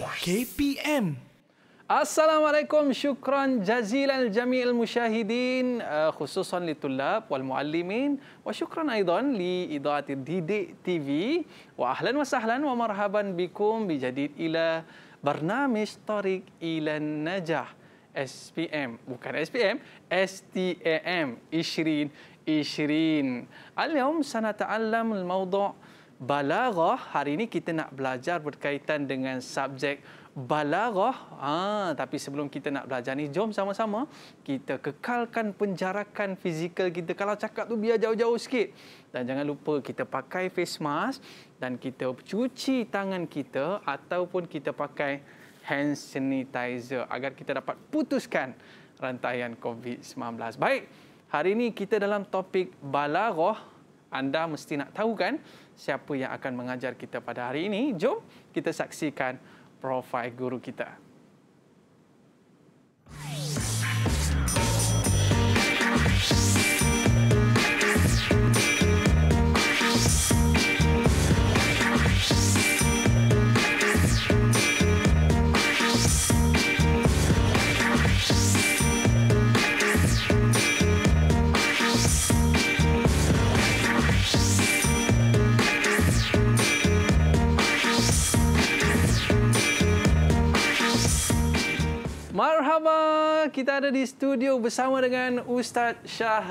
KPM. Assalamualaikum, syukran jazilan jami'il musyahidin uh, khususan li tulab wal muallimin wa syukran aidan li idaati didik TV wa ahlan wa sahlan wa marhaban bikum bijadid ila barnamish tarik ila najah SPM bukan SPM STAM Ishrin Ishrin Al-yawm sana ta'allam al-mawdu' balaghah hari ini kita nak belajar berkaitan dengan subjek balaghah ha tapi sebelum kita nak belajar ni jom sama-sama kita kekalkan penjarakan fizikal kita kalau cakap tu biar jauh-jauh sikit dan jangan lupa kita pakai face mask dan kita cuci tangan kita ataupun kita pakai hand sanitizer agar kita dapat putuskan rantaian covid-19 baik hari ini kita dalam topik balaghah anda mesti nak tahu kan siapa yang akan mengajar kita pada hari ini. Jom kita saksikan profil guru kita. We'll Marhaba, kita ada di studio bersama dengan Ustaz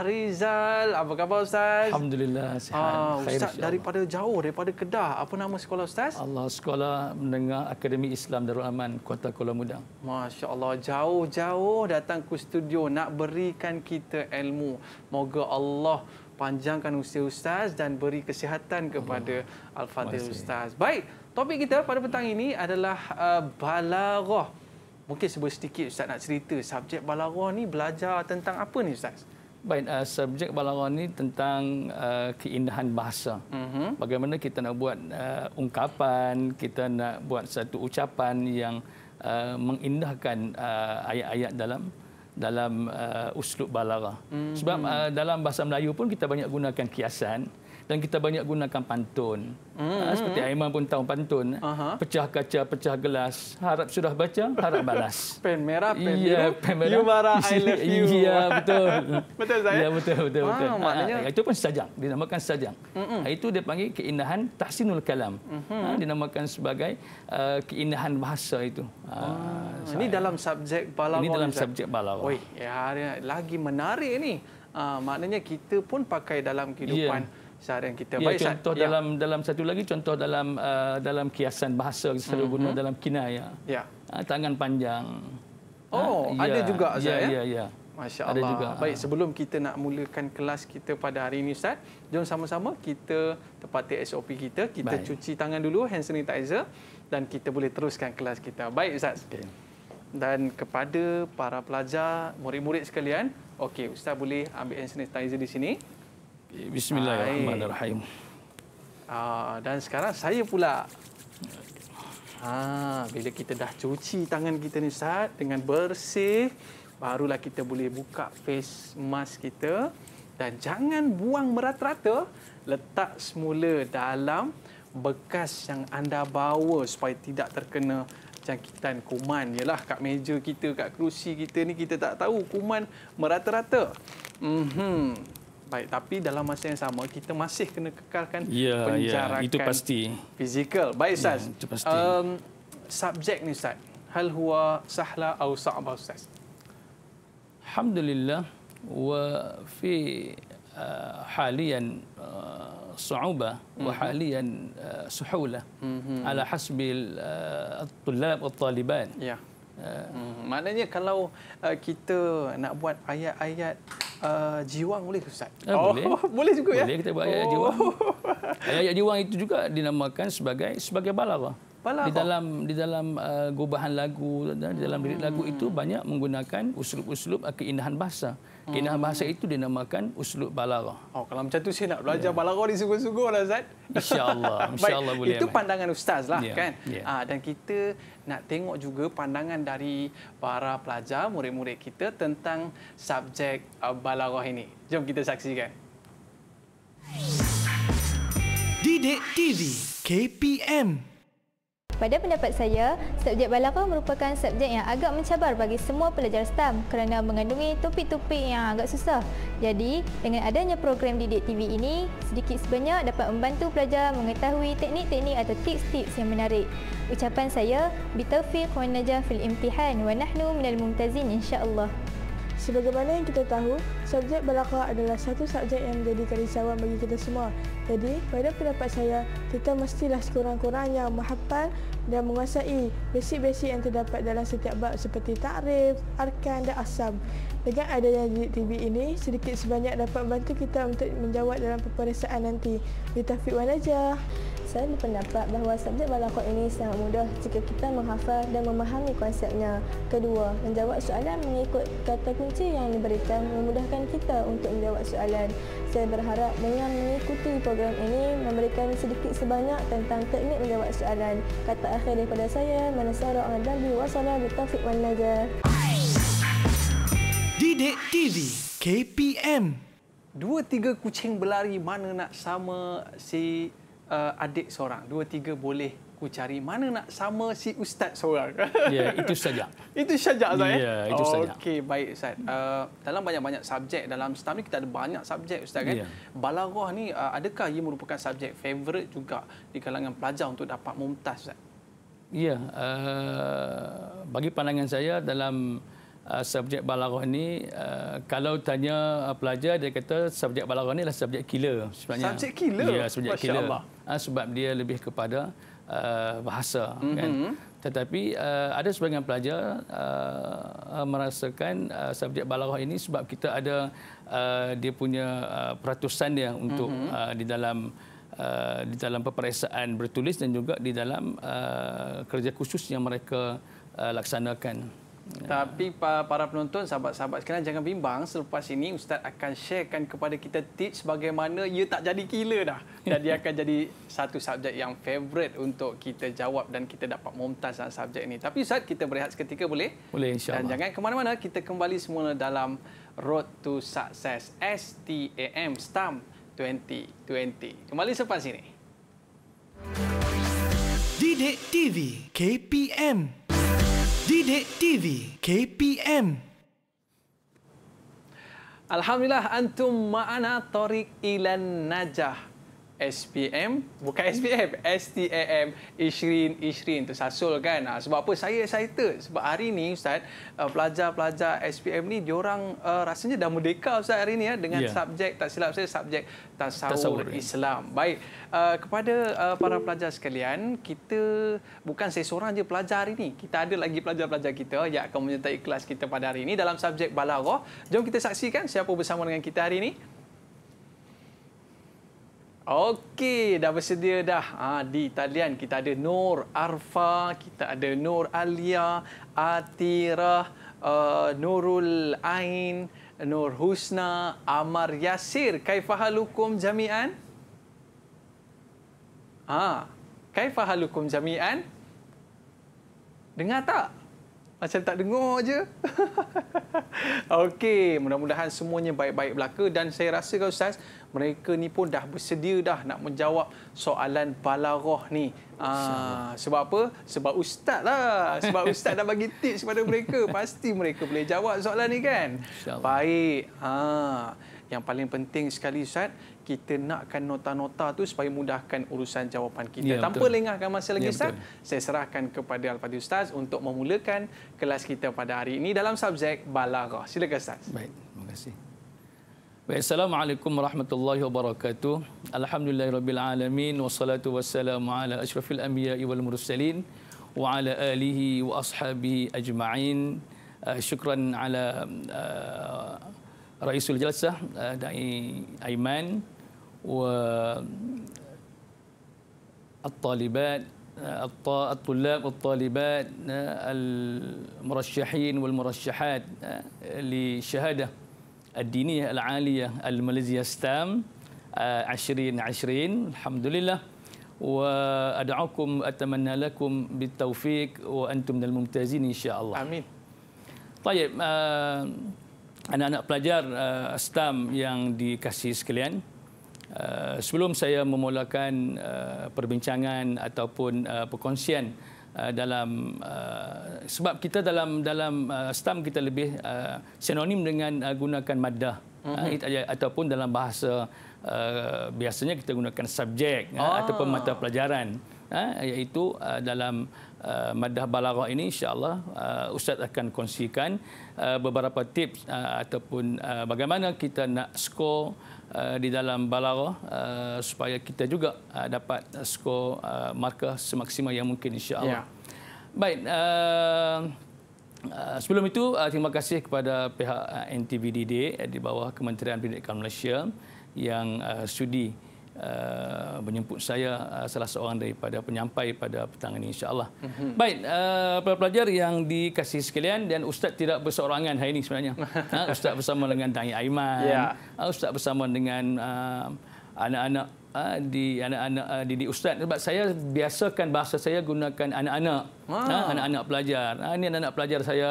Rizal. Apa khabar Ustaz? Alhamdulillah, sihat. Ah, Ustaz Khair, daripada jauh, daripada Kedah. Apa nama sekolah Ustaz? Allah Sekolah Menengah Akademi Islam Darul Aman, Kota Kuala Mudang. Masya Allah, jauh-jauh datang ke studio nak berikan kita ilmu. Moga Allah panjangkan usia Ustaz dan beri kesihatan kepada Al-Fatih Ustaz. Baik, topik kita pada petang ini adalah uh, balaghah mungkin sebut sedikit Ustaz nak cerita subjek Balarah ni belajar tentang apa ni Ustaz? Baik, uh, subjek Balarah ni tentang uh, keindahan bahasa. Mm-hmm. Bagaimana kita nak buat uh, ungkapan, kita nak buat satu ucapan yang uh, mengindahkan uh, ayat-ayat dalam dalam uh, uslub Balarah. Mm-hmm. Sebab uh, dalam bahasa Melayu pun kita banyak gunakan kiasan dan kita banyak gunakan pantun. Mm -hmm. Ah, seperti Aiman pun tahu pantun. Uh -huh. Pecah kaca, pecah gelas. Harap sudah baca, harap balas. pen merah, pen ya, biru. You marah, I love ya, you. Ya, betul. betul, saya? Ah, ya, betul. betul, betul. Wow, maknanya... Ah, itu pun sajang. Dinamakan sajang. Mm -hmm. Itu dia panggil keindahan tahsinul kalam. Mm -hmm. dinamakan sebagai uh, keindahan bahasa itu. Ah, ini dalam subjek balawah. Ini dalam subjek balawah. Oi, ya, lagi menarik ini. Uh, maknanya kita pun pakai dalam kehidupan. Yeah saran kita. Ya, Baik, contoh Sat. Ya. dalam ya. dalam satu lagi contoh dalam uh, dalam kiasan bahasa yang selalu mm-hmm. dalam kinayah. Ya. ya. tangan panjang. Oh, uh, ada ya. juga Ustaz ya. Ya, ya, ya. Masya-Allah. juga. Baik, sebelum kita nak mulakan kelas kita pada hari ini Ustaz, jom sama-sama kita tepati SOP kita, kita Baik. cuci tangan dulu hand sanitizer dan kita boleh teruskan kelas kita. Baik Ustaz. Okay. Dan kepada para pelajar, murid-murid sekalian, okey, Ustaz boleh ambil hand sanitizer di sini. Bismillahirrahmanirrahim. Ah, dan sekarang saya pula. Ah, bila kita dah cuci tangan kita ni Ustaz dengan bersih, barulah kita boleh buka face mask kita dan jangan buang merata-rata, letak semula dalam bekas yang anda bawa supaya tidak terkena jangkitan kuman ialah kat meja kita kat kerusi kita ni kita tak tahu kuman merata-rata. Mhm. Mm baik tapi dalam masa yang sama kita masih kena kekalkan ya, ya penjarakan ya, itu pasti fizikal baik ya, ustaz ya, itu pasti. um, subjek ni ustaz hal huwa sahla atau sa'ab ustaz alhamdulillah wa fi uh, halian uh, su'uba mm-hmm. wa mhm. halian uh, suhula mm-hmm. ala hasbil uh, at-tullab wat-taliban ya yeah. Hmm, maknanya kalau uh, kita nak buat ayat-ayat uh, jiwang boleh Ustaz? Ah, oh, boleh. boleh juga boleh ya? Boleh kita buat ayat-ayat oh. jiwang. Ayat-ayat jiwang itu juga dinamakan sebagai sebagai balaghah. Balaghah. Di dalam di dalam uh, gubahan lagu, di dalam lirik hmm. lagu itu banyak menggunakan usul-usul keindahan bahasa. Kena hmm. bahasa itu dinamakan uslub balaghah. Oh, kalau macam tu saya nak belajar ya. balaghah ni sungguh-sungguh lah Ustaz. Insya-Allah, insya-Allah boleh. Itu pandangan ustaz lah ya. kan. Ya. Ha, dan kita nak tengok juga pandangan dari para pelajar, murid-murid kita tentang subjek uh, balaghah ini. Jom kita saksikan. Didik TV KPM pada pendapat saya, subjek balaghah merupakan subjek yang agak mencabar bagi semua pelajar STEM kerana mengandungi topik-topik yang agak susah. Jadi, dengan adanya program Didik TV ini, sedikit sebanyak dapat membantu pelajar mengetahui teknik-teknik atau tips-tips yang menarik. Ucapan saya, bitaufiq wa najah fil imtihan wa nahnu minal mumtazin insya-Allah. Sebagaimana yang kita tahu, subjek balaghah adalah satu subjek yang menjadi kerisauan bagi kita semua. Jadi, pada pendapat saya, kita mestilah sekurang-kurangnya menghafal dan menguasai besi-besi yang terdapat dalam setiap bab seperti takrif, arkan dan asam. Dengan adanya di TV ini, sedikit sebanyak dapat membantu kita untuk menjawab dalam peperiksaan nanti. Ditafiq wan aja saya berpendapat bahawa subjek balakot ini sangat mudah jika kita menghafal dan memahami konsepnya. Kedua, menjawab soalan mengikut kata kunci yang diberikan memudahkan kita untuk menjawab soalan. Saya berharap dengan mengikuti program ini memberikan sedikit sebanyak tentang teknik menjawab soalan. Kata akhir daripada saya, Manasara Al-Dambi wa salam Taufiq wa Najah. Didik TV KPM Dua tiga kucing berlari mana nak sama si uh, adik seorang, dua tiga boleh ku cari mana nak sama si ustaz seorang. Ya, yeah, itu saja. itu saja Ustaz. Ya, yeah, itu saja. Okey, baik Ustaz. Uh, dalam banyak-banyak subjek dalam Islam ni kita ada banyak subjek Ustaz kan. Yeah. Balaghah ni uh, adakah ia merupakan subjek favorite juga di kalangan pelajar untuk dapat mumtaz Ustaz? Ya, yeah, uh, bagi pandangan saya dalam uh, subjek balaghah ni uh, kalau tanya uh, pelajar dia kata subjek balaghah ni adalah subjek killer sebenarnya. Subjek killer. Ya, yeah, subjek Masya killer. Allah uh, sebab dia lebih kepada uh, bahasa kan? mm-hmm. kan tetapi uh, ada sebagian pelajar uh, merasakan uh, subjek balaghah ini sebab kita ada uh, dia punya uh, peratusan dia untuk mm-hmm. uh, di dalam uh, di dalam peperiksaan bertulis dan juga di dalam uh, kerja khusus yang mereka uh, laksanakan tapi para penonton, sahabat-sahabat sekarang jangan bimbang. Selepas ini, Ustaz akan sharekan kepada kita tips bagaimana ia tak jadi kila dah. Dan dia akan jadi satu subjek yang favorite untuk kita jawab dan kita dapat memtas dalam subjek ini. Tapi Ustaz, kita berehat seketika boleh? Boleh, insyaAllah. Dan jangan ke mana-mana, kita kembali semula dalam Road to Success STAM STAM 2020. Kembali selepas ini. Didik TV KPM Didik TV KPM Alhamdulillah antum ma'ana tariq ilan najah. SPM bukan SPM STAM Ishrin Ishrin tersasul kan ah, sebab apa saya excited sebab hari ni ustaz uh, pelajar-pelajar SPM ni diorang uh, rasanya dah merdeka ustaz hari ni ya dengan yeah. subjek tak silap saya subjek tasawur, tasawur ya. Islam ya. baik uh, kepada uh, para pelajar sekalian kita bukan saya seorang je pelajar hari ni kita ada lagi pelajar-pelajar kita yang akan menyertai kelas kita pada hari ini dalam subjek balaghah jom kita saksikan siapa bersama dengan kita hari ini Okey, dah bersedia dah. Ha, di talian kita ada Nur Arfa, kita ada Nur Alia, Atira, uh, eh, Nurul Ain, Nur Husna, Amar Yasir. Kaifahalukum jami'an? Ha, kaifahalukum jami'an? Dengar tak? macam tak dengar je. Okey, mudah-mudahan semuanya baik-baik belaka dan saya rasa kalau Ustaz, mereka ni pun dah bersedia dah nak menjawab soalan balaghah ni. Ah, Aa, sebab apa? Sebab Ustaz lah. Sebab Ustaz dah bagi tips kepada mereka. Pasti mereka boleh jawab soalan ni kan? Baik. Ha. Yang paling penting sekali Ustaz, kita nakkan nota-nota tu supaya mudahkan urusan jawapan kita. Ya, Tanpa betul. lengahkan masa lagi ya, Ustaz, betul. saya serahkan kepada Al-Fatih Ustaz untuk memulakan kelas kita pada hari ini dalam subjek Balaghah. Silakan Ustaz. Baik, terima kasih. Assalamualaikum warahmatullahi wabarakatuh. Alhamdulillahirabbil alamin wassalatu wassalamu ala asyrafil anbiya wal mursalin wa ala alihi wa ashabihi ajma'in. Uh, syukran ala uh, رئيس الجلسة آه، داعي أيمن والطالبات آه، آه، الطلاب والطالبات المرشحين والمرشحات للشهادة الدينية العالية الماليزيا ستام 2020 الحمد لله وأدعوكم أتمنى لكم بالتوفيق وأنتم من الممتازين إن شاء الله آمين طيب anak-anak pelajar uh, STAM yang dikasih sekalian. Uh, sebelum saya memulakan uh, perbincangan ataupun uh, perkongsian uh, dalam uh, sebab kita dalam dalam uh, STAM kita lebih uh, sinonim dengan uh, gunakan madah uh-huh. Mhm. uh, ataupun dalam bahasa uh, biasanya kita gunakan subjek uh, oh. uh, ataupun mata pelajaran. Ha, iaitu uh, dalam uh, madah balaghah ini insyaallah uh, ustaz akan kongsikan beberapa tips ataupun bagaimana kita nak skor di dalam balaghah supaya kita juga dapat skor markah semaksimal yang mungkin insyaallah. Ya. Baik, sebelum itu terima kasih kepada pihak NTV di bawah Kementerian Pendidikan Malaysia yang sudi Uh, menjemput saya uh, salah seorang daripada penyampai pada petang ini insyaallah. Mm-hmm. Baik, uh, pelajar yang dikasih sekalian dan ustaz tidak bersorangan hari ini sebenarnya. Ha, ustaz bersama dengan Dai Aiman. Yeah. Ha, ustaz bersama dengan uh, anak-anak uh, di anak-anak uh, ah, di, di ustaz sebab saya biasakan bahasa saya gunakan anak-anak ah. ah anak-anak pelajar uh, ini anak-anak pelajar saya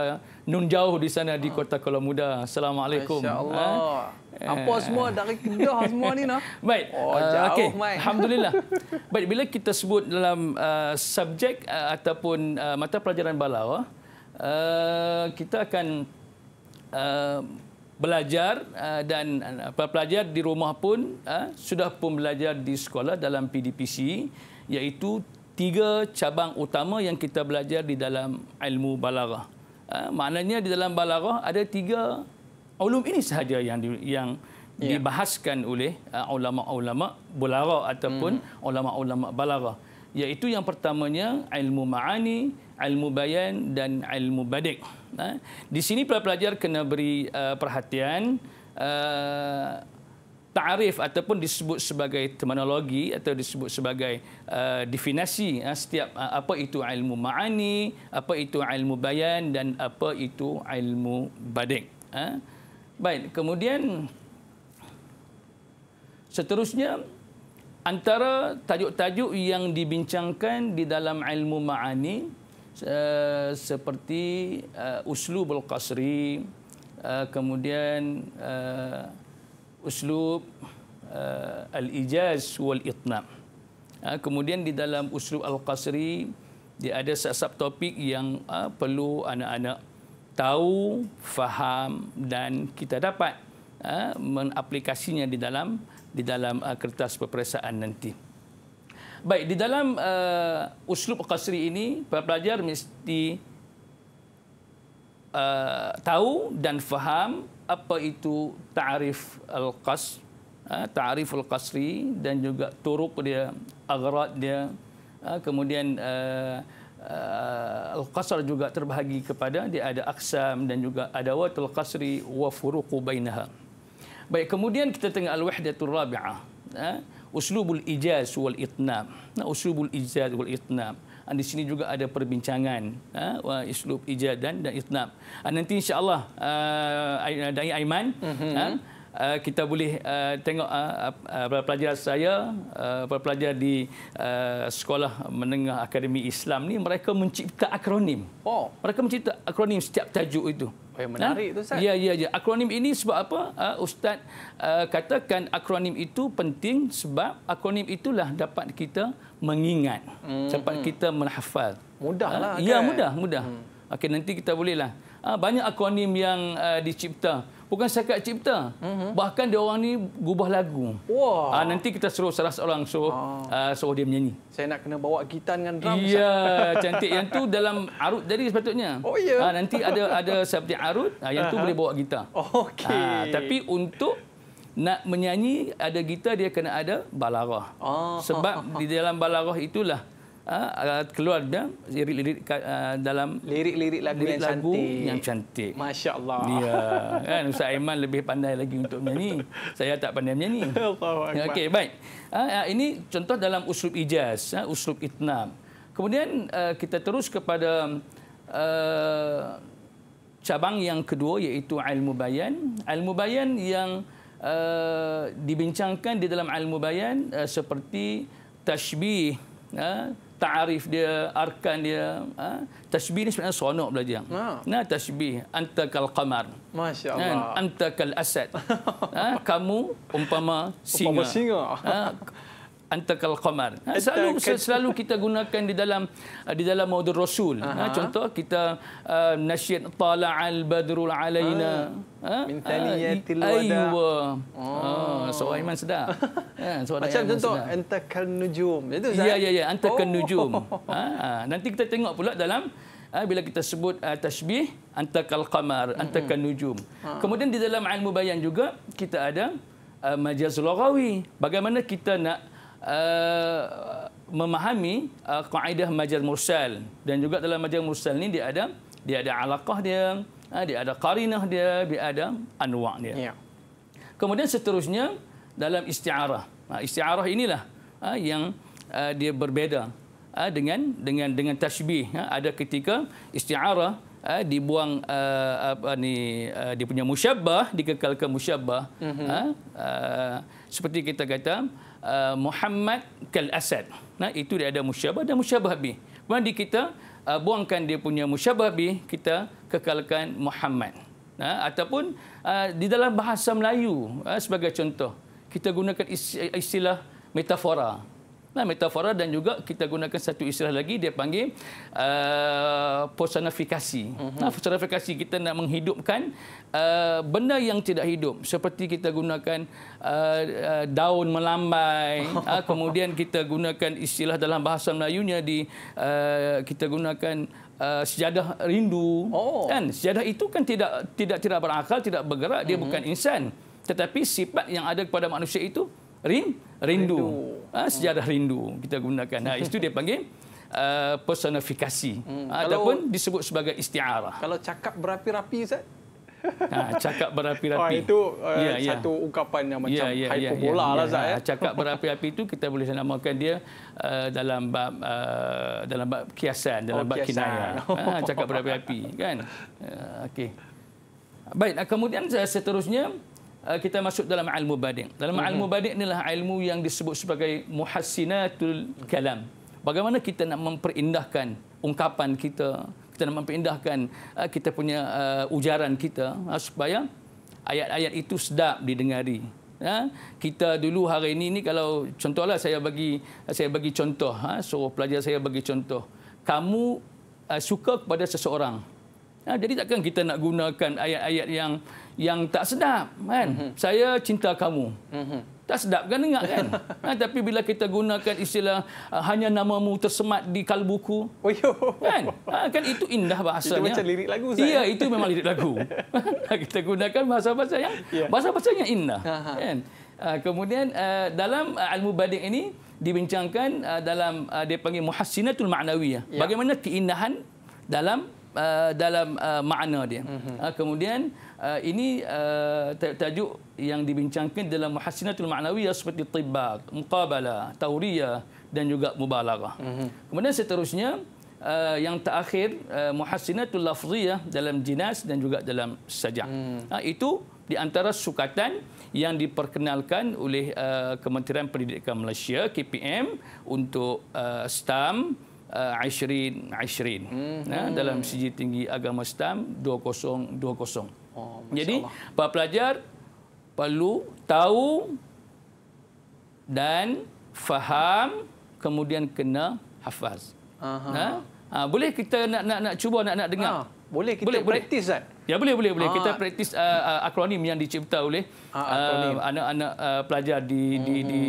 nun jauh di sana ah. di Kota Kuala Muda assalamualaikum insyaallah uh, apa eh. semua dari kedah semua ni nah baik oh, jauh, uh, okay. alhamdulillah baik bila kita sebut dalam uh, subjek uh, ataupun uh, mata pelajaran balau uh, kita akan uh, belajar uh, dan uh, pelajar di rumah pun uh, sudah pun belajar di sekolah dalam PDPC iaitu tiga cabang utama yang kita belajar di dalam ilmu balaghah. Maknanya di dalam balaghah ada tiga ulum ini sahaja yang yang ya. dibahaskan oleh ulama-ulama balaghah ataupun hmm. ulama-ulama balaghah iaitu yang pertamanya ilmu maani, ilmu bayan dan ilmu badik. Ha? Di sini pelajar-pelajar kena beri uh, perhatian uh, ta'rif ataupun disebut sebagai terminologi atau disebut sebagai uh, definasi ha? setiap apa itu ilmu ma'ani, apa itu ilmu bayan dan apa itu ilmu badik. Ha? Baik, kemudian seterusnya antara tajuk-tajuk yang dibincangkan di dalam ilmu ma'ani Eh, seperti uh, uslub al-qasri uh, kemudian uh, uslub uh, al-ijaz wal itnam uh, kemudian di dalam uslub al-qasri dia ada sub topik yang uh, perlu anak-anak tahu, faham dan kita dapat uh, mengaplikasinya di dalam di dalam uh, kertas peperiksaan nanti. Baik, di dalam uh, uslub qasri ini, pelajar mesti uh, tahu dan faham apa itu ta'rif al qas uh, ta'rif al-qasri dan juga turuk dia, agrat dia. Uh, kemudian uh, uh, al-qasr juga terbahagi kepada dia ada aksam dan juga al qasri wa furuqu bainaha. Baik, kemudian kita tengok al-wahdatur rabi'ah. Uh, uslubul ijaz wal itnam nah uslubul ijaz wal itnam dan ah, di sini juga ada perbincangan ha uslub ijaz dan dan itnam dan ah, nanti insyaallah uh, dari aiman mm-hmm. ha Uh, kita boleh uh, tengok uh, uh, pelajar saya, uh, pelajar di uh, sekolah menengah Akademi Islam ni mereka mencipta akronim. Oh, mereka mencipta akronim setiap tajuk itu. Apa yang menarik itu, ha? Ustaz? Ya, ya, ya. Akronim ini sebab apa? Uh, Ustaz uh, katakan akronim itu penting sebab akronim itulah dapat kita mengingat. Hmm. Dapat kita menghafal. Mudah ah, lah. Uh, kan? Ya, mudah, mudah. Hmm. Okey, nanti kita bolehlah. Uh, banyak akronim yang uh, dicipta bukan sekat cipta. Uh-huh. Bahkan dia orang ni gubah lagu. Wah. Uh, nanti kita suruh salah seorang so uh. Uh, so dia menyanyi. Saya nak kena bawa gitar dengan drum. Iya, yeah, cantik yang tu dalam arut jadi sepatutnya. Oh ya. Yeah. Uh, nanti ada ada seperti arut, uh, yang uh-huh. tu boleh bawa gitar. Oh, okey. Uh, tapi untuk nak menyanyi ada gitar dia kena ada balarah. Oh. Sebab di dalam balarah itulah uh, keluar dia lirik-lirik uh, dalam lirik-lirik lagu, lirik yang, lagu cantik. yang cantik. Masya-Allah. Ya, kan Ustaz Aiman lebih pandai lagi untuk menyanyi. Saya tak pandai menyanyi. Okey, baik. Uh, ini contoh dalam uslub ijaz, uh, uslub itnam. Kemudian uh, kita terus kepada uh, cabang yang kedua iaitu ilmu bayan. Ilmu bayan yang uh, dibincangkan di dalam ilmu bayan uh, seperti tashbih uh, ta'arif dia, arkan dia. Ha? Tashbih ni sebenarnya seronok belajar. Ah. Nah, tashbih. Antakal qamar. Masya Allah. Kan? Antakal asad. ha? Kamu umpama singa. Umpama singa. ha? antakal qamar. Ha, selalu selalu kita gunakan di dalam di dalam maudhu Rasul. Ha, contoh kita uh, nasyid tala'al badrul alaina. Ah. Ha? Min thaniyatil wada. Ha, so Aiman sedap. Ha, so Macam contoh antakal nujum. Itu Zain. Ya, ya, ya. Antakal oh. nujum. Ha, ha, nanti kita tengok pula dalam ha, bila kita sebut uh, tashbih antakal qamar, antakal mm -hmm. nujum. Ha. Kemudian di dalam ilmu bayan juga kita ada uh, majaz logawi. Bagaimana kita nak Uh, memahami uh, kaedah majal mursal dan juga dalam majal mursal ni dia ada dia ada alaqah dia uh, dia ada qarinah dia dia ada anwa' dia ya. kemudian seterusnya dalam isti'arah uh, isti'arah inilah uh, yang uh, dia berbeza uh, dengan dengan dengan tashbih uh, ada ketika isti'arah uh, dibuang uh, apa ni uh, dia punya musyabbah dikekalkan musyabbah mm-hmm. uh, uh, seperti kita kata Uh, Muhammad kal Asad. Nah itu dia ada musyabah dan musyabah bi. Kemudian kita uh, buangkan dia punya musyabah bi kita kekalkan Muhammad. Nah ataupun uh, di dalam bahasa Melayu uh, sebagai contoh kita gunakan istilah metafora. Nah, metafora dan juga kita gunakan satu istilah lagi dia panggil uh, personifikasi. Mhm. Nah, personifikasi kita nak menghidupkan uh, benda yang tidak hidup seperti kita gunakan uh, uh, daun melambai, uh, kemudian kita gunakan istilah dalam bahasa Melayunya di uh, kita gunakan Uh, sejadah rindu oh. kan sejadah itu kan tidak tidak tidak berakal tidak bergerak dia mm-hmm. bukan insan tetapi sifat yang ada kepada manusia itu rin, rindu, rindu ha, sejarah rindu kita gunakan. Ha, itu dia panggil Uh, personifikasi hmm. ataupun kalau, disebut sebagai istiarah. Kalau cakap berapi-rapi Ustaz? Ha, cakap berapi-rapi. Oh, itu uh, yeah, yeah. Ya. satu ungkapan yang ya, macam yeah, yeah, ya. hyperbola yeah, yeah, lah yeah. Ustaz. Eh. Cakap berapi-api itu kita boleh namakan dia uh, dalam bab uh, dalam bab kiasan, dalam oh, bab kiasan. kinayah. Ha, cakap berapi-api kan? Uh, Okey. Baik, kemudian seterusnya Eh, kita masuk dalam ilmu badik. Dalam mm-hmm. ilmu badik inilah ilmu yang disebut sebagai muhassinatul kalam. Bagaimana kita nak memperindahkan ungkapan kita, kita nak memperindahkan uh, kita punya uh, ujaran kita uh, supaya ayat-ayat itu sedap didengari. Ya, kita dulu hari ini ni kalau contohlah saya bagi saya bagi contoh ha, so pelajar saya bagi contoh kamu uh, suka kepada seseorang ha, jadi takkan kita nak gunakan ayat-ayat yang yang tak sedap kan mm-hmm. saya cinta kamu mm-hmm. tak sedap kan dengar kan ha, tapi bila kita gunakan istilah uh, hanya namamu tersemat di kalbuku oh, kan ha, kan itu indah bahasanya itu macam lirik lagu saya iya ya? itu memang lirik lagu kita gunakan bahasa-bahasa yang yeah. bahasa-bahasa yang indah kan ha, kemudian uh, dalam uh, ilmu badik ini dibincangkan uh, dalam uh, dia panggil muhassinatul ma'nawiyah yeah. bagaimana keindahan dalam uh, dalam uh, makna dia mm-hmm. ha, kemudian Eh, ini uh, tajuk yang dibincangkan dalam muhasinatul ma'nawiyah seperti tibak, muqabalah, tauriyah dan juga mubalaghah. Mm -hmm. Kemudian seterusnya uh, yang terakhir uh, muhasinatul lafziyah dalam jinas dan juga dalam sajak. Mm. Uh, ha, itu di antara sukatan yang diperkenalkan oleh uh, Kementerian Pendidikan Malaysia KPM untuk uh, STAM uh, 2020 mm -hmm. uh, dalam sijil tinggi agama STAM 2020. Oh, masya Jadi Allah. para pelajar perlu tahu dan faham kemudian kena hafaz. Aha. Ha? ha boleh kita nak nak nak cuba nak nak dengar. Ha. Boleh kita boleh, praktis kan? Ya boleh boleh boleh. Ha. Kita praktis uh, akronim yang dicipta oleh anak-anak ha, uh, uh, pelajar di hmm. di di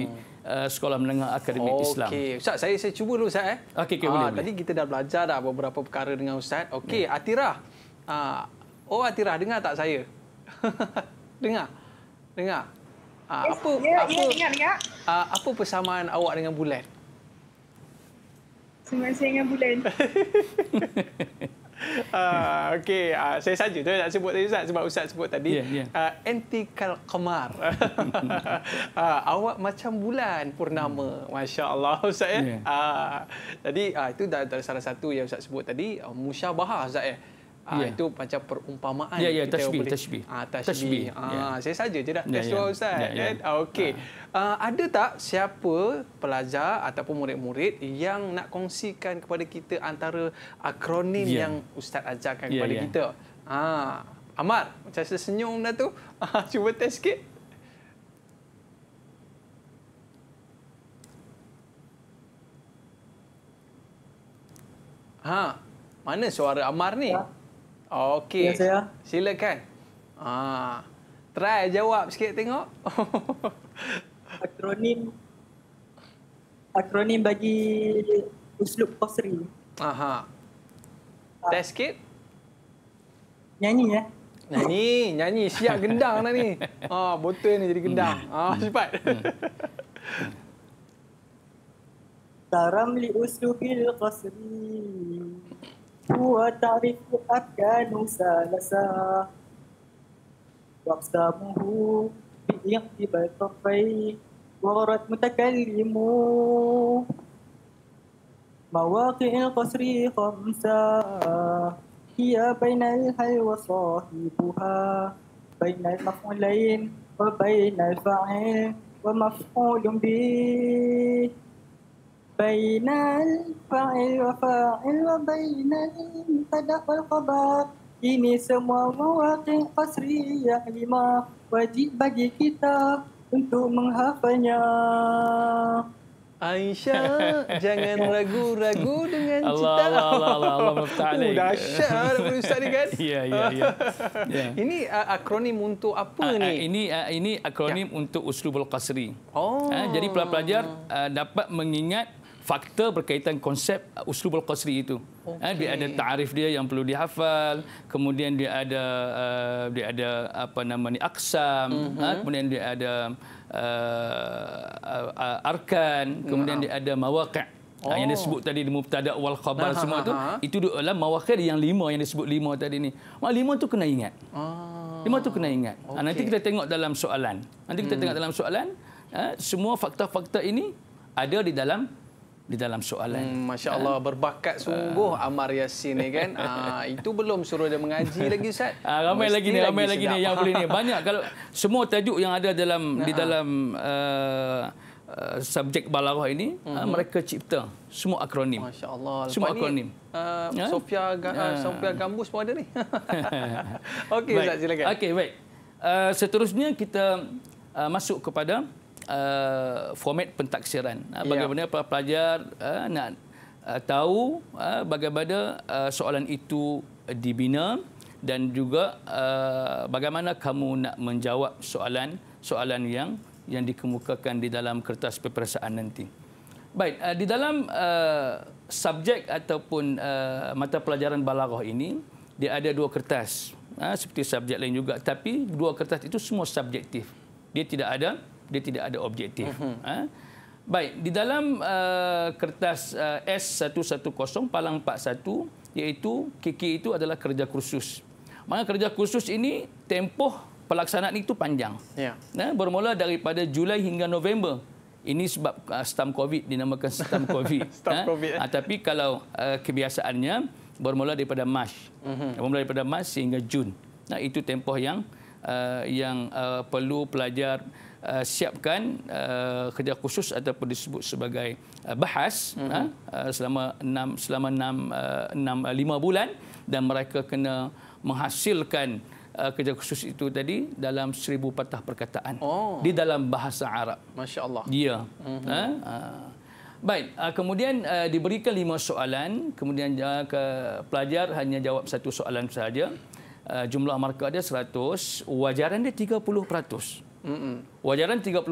uh, sekolah menengah akademik okay. Islam. Okey. Ustaz saya saya cuba dulu Ustaz eh. Okey okay, ha, boleh. Tadi boleh. kita dah belajar dah beberapa perkara dengan Ustaz. Okey, hmm. Ya. Atira. Ah Oh Atira, dengar tak saya? dengar. Dengar. Ah, apa yeah, ya, apa yeah, dengar, dengar. Ah, apa persamaan awak dengan bulan? Sama saya dengan bulan. Uh, Okey, uh, saya saja tu nak sebut tadi Ustaz sebab Ustaz sebut tadi yeah, yeah. uh, ah, anti kalqamar. uh, awak macam bulan purnama. Masya-Allah Ustaz ya. Yeah. Ya. Uh, jadi uh, itu dah, dah salah satu yang Ustaz sebut tadi uh, musyabahah Ustaz ya. Ha, yeah. Ya. itu macam perumpamaan yeah, yeah, kita tashbih, boleh tashbih. Ha, tashbih. tashbih. Ha, yeah. Ya. saya saja je dah yeah, yeah. ustaz. Yeah, ya, kan? yeah. Okey. Ha. Uh, ada tak siapa pelajar ataupun murid-murid yang nak kongsikan kepada kita antara akronim yeah. yang ustaz ajarkan yeah, kepada yeah. kita? Ha, ah, Amar, macam saya senyum dah tu. cuba test sikit. Ha, mana suara Amar ni? Ya. Okey. Ya, saya. Silakan. Ah. Try jawab sikit tengok. akronim akronim bagi uslub posri. Aha. Ah. Test sikit. Nyanyi ya. Nyanyi, nyanyi. Siap gendang dah ni. Ah, oh, botol ni jadi gendang. Hmm. Ah, oh, cepat. Hmm. Taram li uslubil qasri. وتعرف أركان سالسا وأقسامه بإقتباء الطرفين وغرت متكلم مواقع القصر خمسة هي بين الحي وصاحبها بين المفعولين وبين الفعل ومفعول به بين الفاعل وفاعل وبين المبتدا والخبر ini semua mewakil kasri yang lima wajib bagi kita untuk menghafalnya. Aisyah, jangan ragu-ragu dengan Allah, Allah, Allah, Allah, Allah. Allah, Allah, Allah, Allah, Allah, Allah, Allah, Allah, Allah, Allah, Ini uh, akronim untuk apa uh, ni? Uh, ini uh, ini akronim ya. untuk Uslubul Qasri. Oh. Uh, jadi pelajar uh, dapat mengingat fakta berkaitan konsep uslubul qasri itu. Eh, okay. Dia ada tarif dia yang perlu dihafal, kemudian dia ada uh, dia ada apa nama ni aksam, mm-hmm. kemudian dia ada uh, uh, arkan, kemudian mm-hmm. dia ada mawaqi' ah, Oh. yang disebut tadi di mubtada wal khabar semua itu itu dalam mawakhir yang lima yang disebut lima tadi ni mak lima tu kena ingat ah. lima tu kena ingat ah, okay. nanti kita tengok dalam soalan nanti kita hmm. tengok dalam soalan semua fakta-fakta ini ada di dalam di dalam soalan. Hmm, Masya Allah kan? berbakat ah. sungguh uh. Amar Yasin ni kan. Uh, itu belum suruh dia mengaji lagi Ustaz. Uh, ramai Mesti lagi ni, ramai lagi, ni yang boleh ni. Banyak kalau semua tajuk yang ada dalam uh-huh. di dalam uh, uh, subjek balaghah ini uh-huh. uh, mereka cipta semua akronim. Masya Allah. Semua Lepas akronim. Ni, uh, uh? Sofia, Ga- ya. uh. Sofia Gambus pun ada ni. Okey Ustaz silakan. Okey baik. Uh, seterusnya kita uh, masuk kepada uh, format pentaksiran. Uh, ya. bagaimana yeah. pelajar uh, nak uh, tahu uh, bagaimana uh, soalan itu dibina dan juga uh, bagaimana kamu nak menjawab soalan soalan yang yang dikemukakan di dalam kertas peperiksaan nanti. Baik, uh, di dalam uh, subjek ataupun uh, mata pelajaran balaghah ini dia ada dua kertas. Uh, seperti subjek lain juga tapi dua kertas itu semua subjektif. Dia tidak ada dia tidak ada objektif. Mm -hmm. ha? Baik, di dalam uh, kertas uh, S110 Palang 41 iaitu KK itu adalah kerja kursus. Maka kerja kursus ini tempoh pelaksanaan itu panjang. Yeah. Ya. Ha? Bermula daripada Julai hingga November. Ini sebab uh, stam COVID dinamakan stam COVID. stam ha? COVID. Ha? Tapi kalau uh, kebiasaannya bermula daripada Mas, Mm -hmm. Bermula daripada Mas sehingga Jun. Nah, itu tempoh yang uh, yang uh, perlu pelajar uh, siapkan uh, kerja khusus ataupun disebut sebagai uh, bahas mm-hmm. uh, selama enam selama enam uh, enam uh, lima bulan dan mereka kena menghasilkan uh, kerja khusus itu tadi dalam seribu patah perkataan oh. di dalam bahasa Arab. Masya Allah. Ya. Mm-hmm. Uh, Baik, kemudian uh, diberikan lima soalan, kemudian ke pelajar hanya jawab satu soalan sahaja. Uh, jumlah markah dia 100, wajaran dia 30%. Wajaran 30%.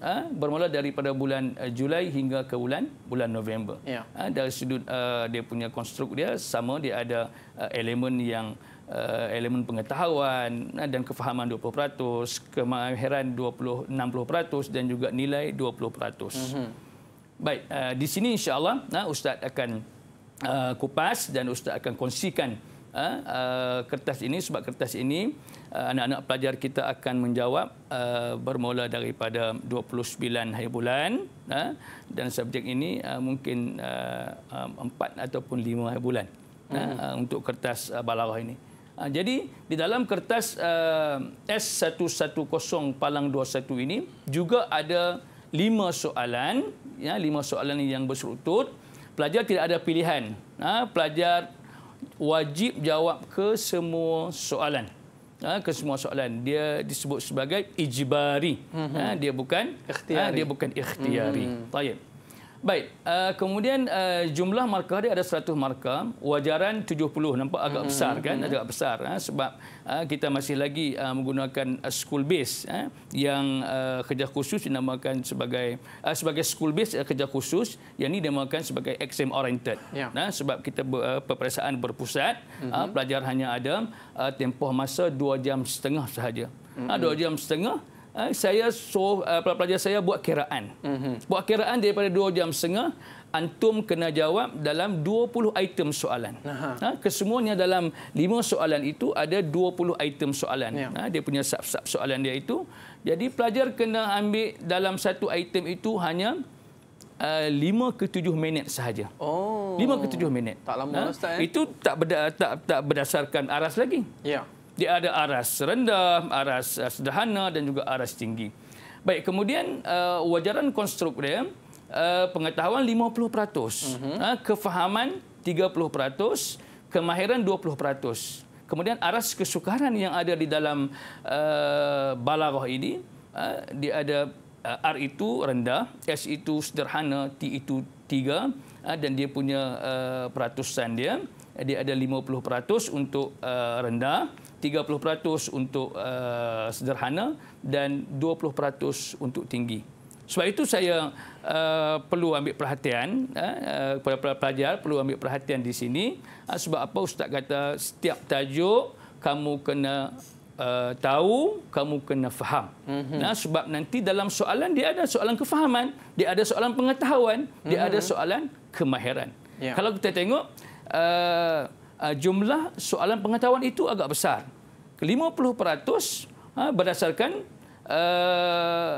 Ha? Bermula daripada bulan eh, Julai hingga ke bulan bulan November. Ya. Ha? Dari sudut uh, dia punya konstruk dia sama dia ada uh, elemen yang uh, elemen pengetahuan uh, dan kefahaman 20%, kemahiran 20 60% dan juga nilai 20%. Mm-hmm. Baik, uh, di sini Insyaallah uh, ustaz akan uh, kupas dan ustaz akan kongsikan uh, uh, kertas ini sebab kertas ini Eh, anak-anak pelajar kita akan menjawab eh, bermula daripada 29 hari bulan eh, dan subjek ini mungkin 4 ataupun 5 hari bulan hmm. untuk kertas balaghah ini. Jadi di dalam kertas S110 Palang 21 ini juga ada lima soalan ya lima soalan yang berserutut pelajar tidak ada pilihan ha, pelajar wajib jawab ke semua soalan Ha, ke semua soalan dia disebut sebagai ijibari mm -hmm. Ha, dia bukan ikhtiari. Ha, dia bukan ikhtiari -hmm. tayyib Baik, uh, kemudian uh, jumlah markah dia ada 100 markah, wajaran 70. Nampak agak hmm, besar kan? Hmm. Agak besar eh? sebab uh, kita masih lagi uh, menggunakan uh, school base eh? yang uh, kerja khusus dinamakan sebagai uh, sebagai school base uh, kerja khusus yang ini dinamakan sebagai exam oriented. Yeah. Nah, sebab kita ber, uh, peperiksaan berpusat, mm -hmm. uh, pelajar hanya ada uh, tempoh masa 2 jam setengah sahaja. Mm jam setengah Eh, saya so eh, pelajar saya buat kiraan. Mm-hmm. Buat kiraan daripada 2 jam setengah antum kena jawab dalam 20 item soalan. Ha, kesemuanya dalam 5 soalan itu ada 20 item soalan. Yeah. Ha, dia punya sub-sub soalan dia itu. Jadi pelajar kena ambil dalam satu item itu hanya uh, eh, 5 ke 7 minit sahaja. Oh. 5 ke 7 minit. Tak lama ha, Ustaz. Eh? Itu tak, berda- tak, tak berdasarkan aras lagi. Ya. Yeah. Dia ada aras rendah, aras eh, sederhana dan juga aras tinggi. Baik, kemudian uh, wajaran konstruk dia, uh, pengetahuan 50%, uh-huh. uh, kefahaman 30%, kemahiran 20%. Kemudian aras kesukaran yang ada di dalam uh, balaghah ini, uh, dia ada uh, R itu rendah, S itu sederhana, T itu tiga uh, dan dia punya uh, peratusan dia. Dia ada 50% untuk uh, rendah, 30% untuk uh, sederhana dan 20% untuk tinggi. Sebab itu saya uh, perlu ambil perhatian uh, uh kepada pelajar, perlu ambil perhatian di sini uh, sebab apa ustaz kata setiap tajuk kamu kena uh, tahu, kamu kena faham. Mm-hmm. Nah, sebab nanti dalam soalan dia ada soalan kefahaman, dia ada soalan pengetahuan, mm-hmm. dia mhm. ada soalan kemahiran. Yeah. Kalau kita tengok uh, uh, jumlah soalan pengetahuan itu agak besar. 50% uh, eh, berdasarkan uh,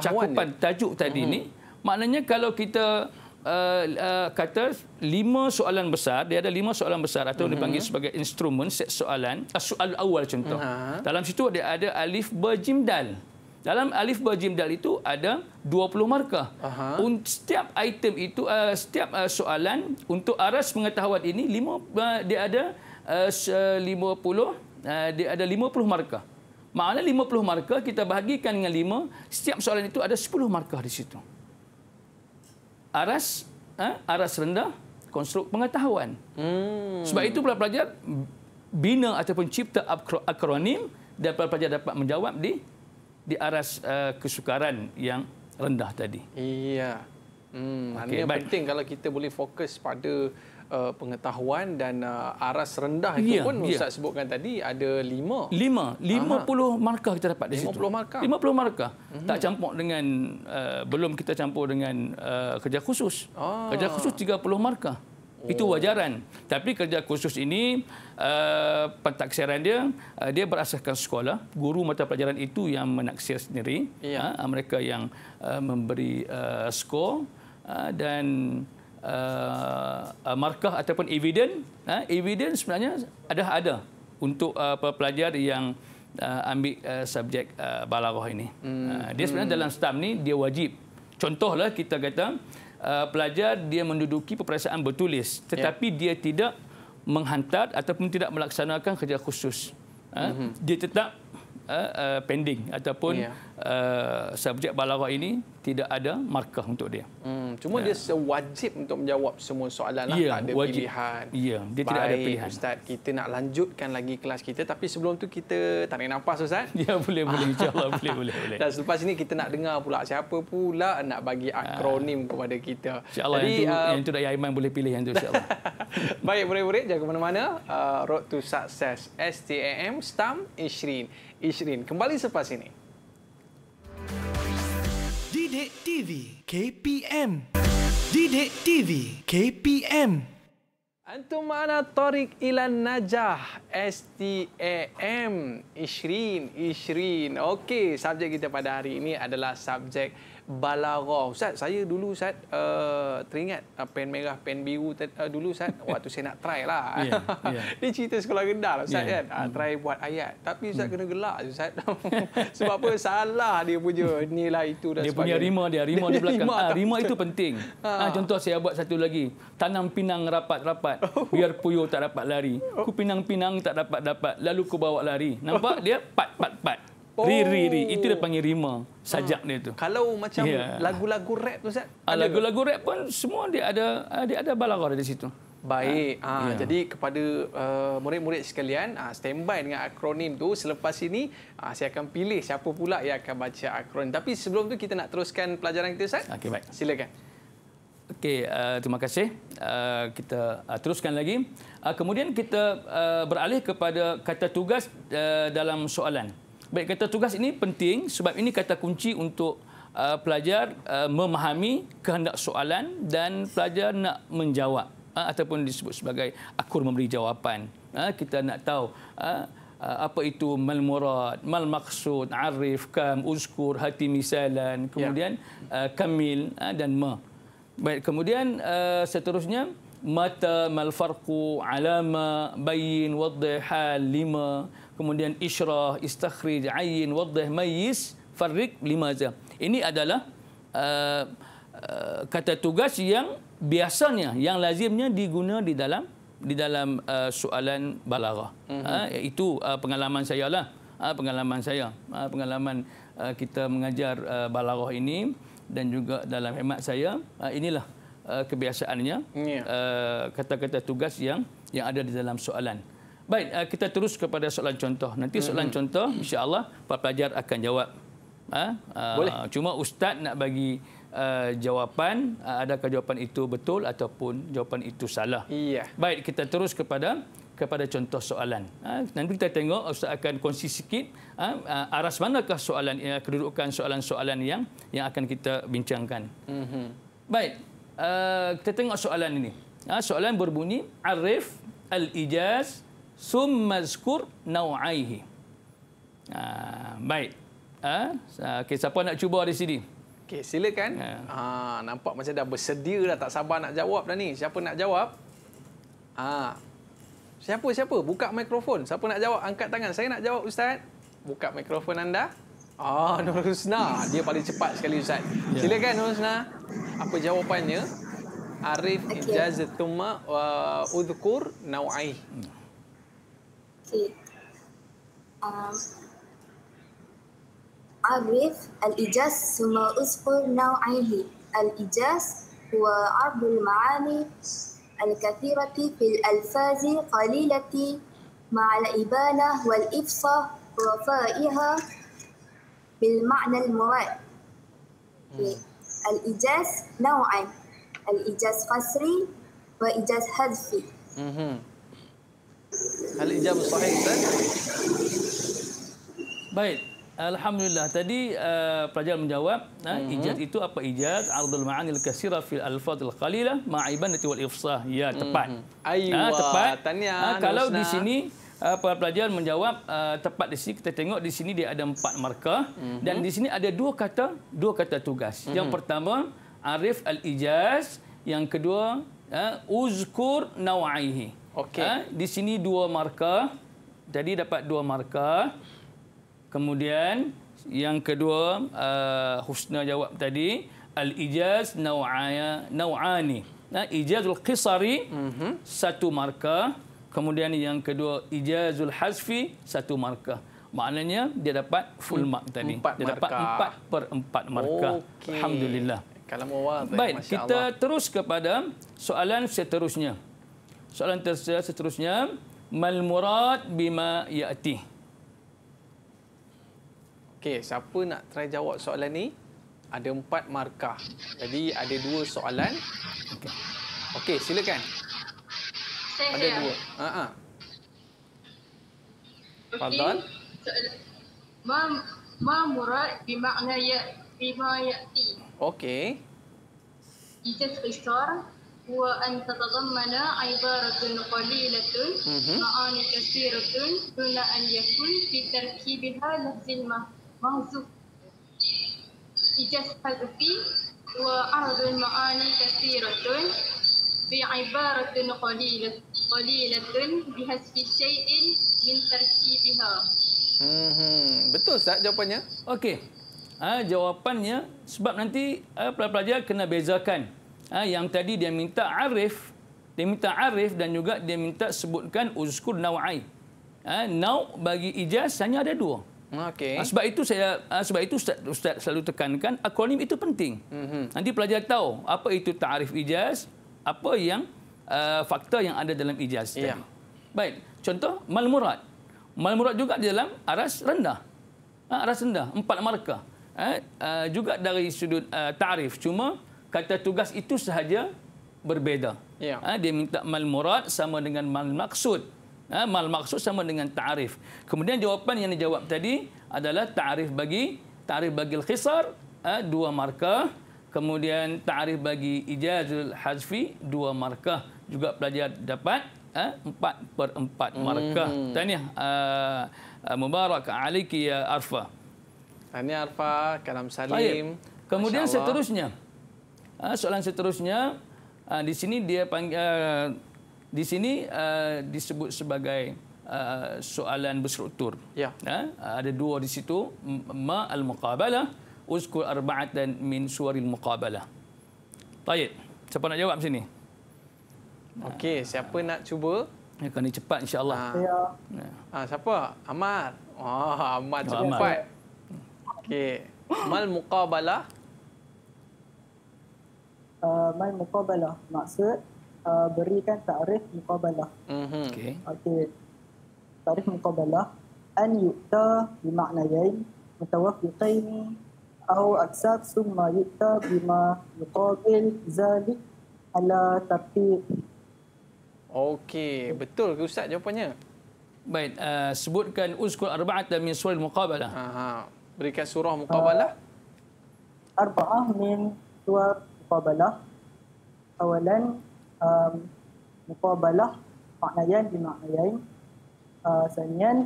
cakupan ini. tajuk tadi hmm. ini, maknanya kalau kita uh, uh, kata lima soalan besar, dia ada lima soalan besar atau hmm. dipanggil sebagai instrumen, set soalan, uh, soal awal contoh. Hmm. Dalam situ dia ada alif berjimdal. Dalam alif bajim dal itu ada 20 markah. Untuk setiap item itu uh, setiap uh, soalan untuk aras pengetahuan ini lima, uh, dia ada uh, 50 uh, dia ada 50 markah. Maknanya 50 markah kita bahagikan dengan 5, setiap soalan itu ada 10 markah di situ. Aras uh, aras rendah konstruk pengetahuan. Hmm. Sebab itu pula pelajar bina ataupun cipta akronim dan pelajar dapat menjawab di di aras uh, kesukaran yang rendah tadi. Iya. Hmm, okay, ini penting kalau kita boleh fokus pada uh, pengetahuan dan uh, aras rendah itu yeah, pun yeah. Ustaz sebutkan tadi ada lima. Lima. Lima puluh markah kita dapat di situ. Lima puluh markah. Lima puluh markah. Mm-hmm. Tak campur dengan, uh, belum kita campur dengan uh, kerja khusus. Ah. Kerja khusus tiga puluh markah. Itu oh. wajaran. Tapi kerja khusus ini uh, pentaksiran dia uh, dia berasaskan sekolah, guru mata pelajaran itu yang menaksir sendiri. Ya. Uh, mereka yang uh, memberi uh, skor uh, dan uh, uh, markah ataupun evidence, uh, evidence sebenarnya ada ada untuk uh, pelajar yang uh, ambil uh, subjek uh, balaghah ini. Hmm. Uh, dia sebenarnya hmm. dalam STAM ni dia wajib contohlah kita kata uh, pelajar dia menduduki peperiksaan bertulis ya. tetapi yeah. dia tidak menghantar ataupun tidak melaksanakan kerja khusus mm-hmm. dia tetap uh, uh, pending ataupun yeah. Eh, subjek balaghah ini tidak ada markah untuk dia. Hmm, cuma ya. dia sewajib untuk menjawab semua soalan lah. Ya, tak ada wajib. pilihan. Ya, dia Baik, tidak ada pilihan. Ustaz, kita nak lanjutkan lagi kelas kita tapi sebelum tu kita tarik nafas Ustaz. Ya, boleh boleh insya-Allah boleh boleh boleh. Dan selepas ini kita nak dengar pula siapa pula nak bagi ah. akronim ya. kepada kita. insya yang itu uh, yang dah Yaiman boleh pilih yang itu insya-Allah. Baik, murid-murid jaga mana-mana. Uh, Road to Success STAM STAM Ishrin. Ishrin kembali selepas ini. Didik TV KPM Didik TV KPM Antum mana Tariq Ilan Najah STAM Ishrin Ishrin Okey, subjek kita pada hari ini adalah subjek balaghah ustaz saya dulu ustaz uh, teringat uh, pen merah pen biru uh, dulu ustaz waktu saya nak try lah yeah, yeah. ni cerita sekolah rendah lah ustaz yeah. Ya. kan uh, try buat ayat tapi ustaz mm. kena gelak ustaz sebab apa salah dia punya nilai itu dah dia punya rima dia rima di belakang rima, ha, rima itu penting ha. Ha, contoh saya buat satu lagi tanam pinang rapat-rapat oh. biar puyuh tak dapat lari ku oh. pinang-pinang tak dapat dapat lalu ku bawa lari nampak oh. dia pat pat pat Ri ri ri itu dia oh. panggil rima sajak dia tu. Kalau macam yeah. lagu-lagu rap tu Ustaz. Ah, lagu-lagu rap pun semua dia ada ah, dia ada balagh di situ. Baik. Ha, ha, ya. Jadi kepada uh, murid-murid sekalian, uh, standby dengan akronim tu. Selepas ini, uh, saya akan pilih siapa pula yang akan baca akronim. Tapi sebelum tu kita nak teruskan pelajaran kita, Ustaz. Okey, baik. Silakan. Okey, uh, terima kasih. Uh, kita uh, teruskan lagi. Uh, kemudian kita uh, beralih kepada kata tugas uh, dalam soalan. Baik kata tugas ini penting sebab ini kata kunci untuk uh, pelajar uh, memahami kehendak soalan dan pelajar nak menjawab uh, ataupun disebut sebagai akur memberi jawapan. Uh, kita nak tahu uh, uh apa itu mal murad mal maksud arif kam uzkur hati misalan ya. kemudian ya. uh, kamil uh, dan ma baik kemudian uh, seterusnya mata mal farqu alama bayin, wadhih hal lima kemudian israh istakhrij ayin waddih mayyiz farriq limaza ini adalah uh, uh, kata tugas yang biasanya yang lazimnya diguna di dalam di dalam uh, soalan balaghah mm-hmm. uh, itu uh, pengalaman saya lah uh, pengalaman saya uh, pengalaman uh, kita mengajar uh, balaghah ini dan juga dalam hemat saya uh, inilah uh, kebiasaannya yeah. uh, kata-kata tugas yang yang ada di dalam soalan Baik, uh, kita terus kepada soalan contoh. Nanti hmm, soalan mm-hmm. contoh, insyaAllah, Pak Pelajar akan jawab. Ha? Uh, Boleh. Cuma Ustaz nak bagi uh, jawapan, uh, adakah jawapan itu betul ataupun jawapan itu salah. Iya. Baik, kita terus kepada kepada contoh soalan. Ha? Nanti kita tengok Ustaz akan kongsi sikit ha? aras manakah soalan yang kedudukan soalan-soalan yang yang akan kita bincangkan. Mm-hmm. Baik, kita tengok soalan ini. Ha? Soalan berbunyi arif al-ijaz summa zkur nau'aihi. Ha, baik. Ha, ah, ah, okay, siapa nak cuba di sini? Okay, silakan. Ha. ha. nampak macam dah bersedia dah tak sabar nak jawab dah ni. Siapa nak jawab? Ha. Siapa siapa? Buka mikrofon. Siapa nak jawab angkat tangan. Saya nak jawab ustaz. Buka mikrofon anda. Ah, oh, Nur Husna. Dia paling cepat sekali Ustaz. Ya. Silakan Nur Husna. Apa jawapannya? Arif okay. jazatuma wa udhkur naw'ai. Hmm. أكيد أعرف الإجاز ثم أذكر نوعه الإجاز هو عرض المعاني الكثيرة في الألفاظ قليلة مع الإبانة والإفصاح وفائها بالمعنى المراد الإجاز نوعين الإجاز قصري وإجاز حذفي Hal ijab sahih kan? Baik. Alhamdulillah tadi uh, pelajar menjawab uh, mm -hmm. ijaz itu apa ijaz ardul ma'anil kasira fil alfadil qalilah ma'ibanati wal ifsah ya mhm. tepat mm -hmm. uh, tepat tanya uh, ah, kalau di sini uh, pelajar menjawab uh, tepat di sini kita tengok di sini dia ada empat markah mm -hmm. dan di sini ada dua kata dua kata tugas mm -hmm. yang pertama arif al ijaz yang kedua uh, uzkur naw'aihi Okey. Ha? Di sini dua markah. Jadi dapat dua markah. Kemudian yang kedua uh, Husna jawab tadi al ijaz nau'aya nau'ani. Nah, ha? ijazul qisari mm-hmm. satu markah. Kemudian yang kedua ijazul hasfi satu markah. Maknanya dia dapat full mark hmm, tadi. dia markah. dapat empat per empat markah. Okay. Alhamdulillah. Eh, Baik, kita Allah. terus kepada soalan seterusnya. Soalan seterusnya, mal murad bima ya'ti. Okey, siapa nak try jawab soalan ni? Ada empat markah. Jadi ada dua soalan. Okey. Okey, silakan. Saya ada dua. Ha ah. Ha. Okay. Fadal. Ma ma murad bima ya bima ya ti. Okey. Ijaz وأن تتضمن عبارة قليلة معاني كثيرة دون أن يكون في تركيبها لفظ المهزوف يجسد في وعرض معاني كثيرة في عبارة قليلة قليلة بهزف شيء من تركيبها betul tak jawapannya? Okey. Ha, jawapannya sebab nanti ha, pelajar-pelajar kena bezakan Ha, yang tadi dia minta arif dia minta arif dan juga dia minta sebutkan uzkur nawai ha, naw bagi ijaz hanya ada dua ah, okay. Ha, sebab itu saya ha, sebab itu ustaz, ustaz selalu tekankan akronim itu penting mm-hmm. nanti pelajar tahu apa itu ta'rif ijaz apa yang uh, fakta yang ada dalam ijaz ya. tadi. Yeah. baik contoh mal murad mal murad juga di dalam aras rendah aras rendah empat markah Eh, uh, juga dari sudut uh, tarif cuma kata tugas itu sahaja berbeza. Ya. Ha, dia minta mal murad sama dengan mal maksud. Ha, mal maksud sama dengan ta'rif. Kemudian jawapan yang dijawab tadi adalah ta'rif bagi ta'rif bagi al-khisar ha, dua markah. Kemudian ta'rif bagi ijazul hazfi dua markah. Juga pelajar dapat ha, 4 per 4 markah. Hmm. Tahniah. Ha, uh, Mubarak alaiki ya Arfa. Tahniah Arfa, kalam salim. Kemudian seterusnya. Ah, soalan seterusnya ah, di sini dia panggil ah, di sini disebut sebagai soalan bersruktur. Ya. Ada dua di situ ma al muqabalah arba'at dan min suari al muqabalah. Baik. Siapa nak jawab sini? Okey, siapa nak cuba? Ya, kena cepat insya-Allah. Ya. ya. Ah, siapa? Amar. Oh, Amar oh, cepat. Okey. Mal muqabalah uh, mai mukabalah maksud uh, berikan tarikh mukabalah. Mhm. Okey. Okey. Takrif mukabalah an yu'ta bi ma'nayain mutawafiqain aw aksab summa yu'ta bima muqabil zalik ala tafiq. Okey, betul ke ustaz jawapannya? Baik, uh, sebutkan uzkul arba'ata min surah mukabalah. Aha. Berikan surah mukabalah. Uh, arba'ah min surah mukabalah, awalan um, muqabalah maknayan di maknayan uh, sanian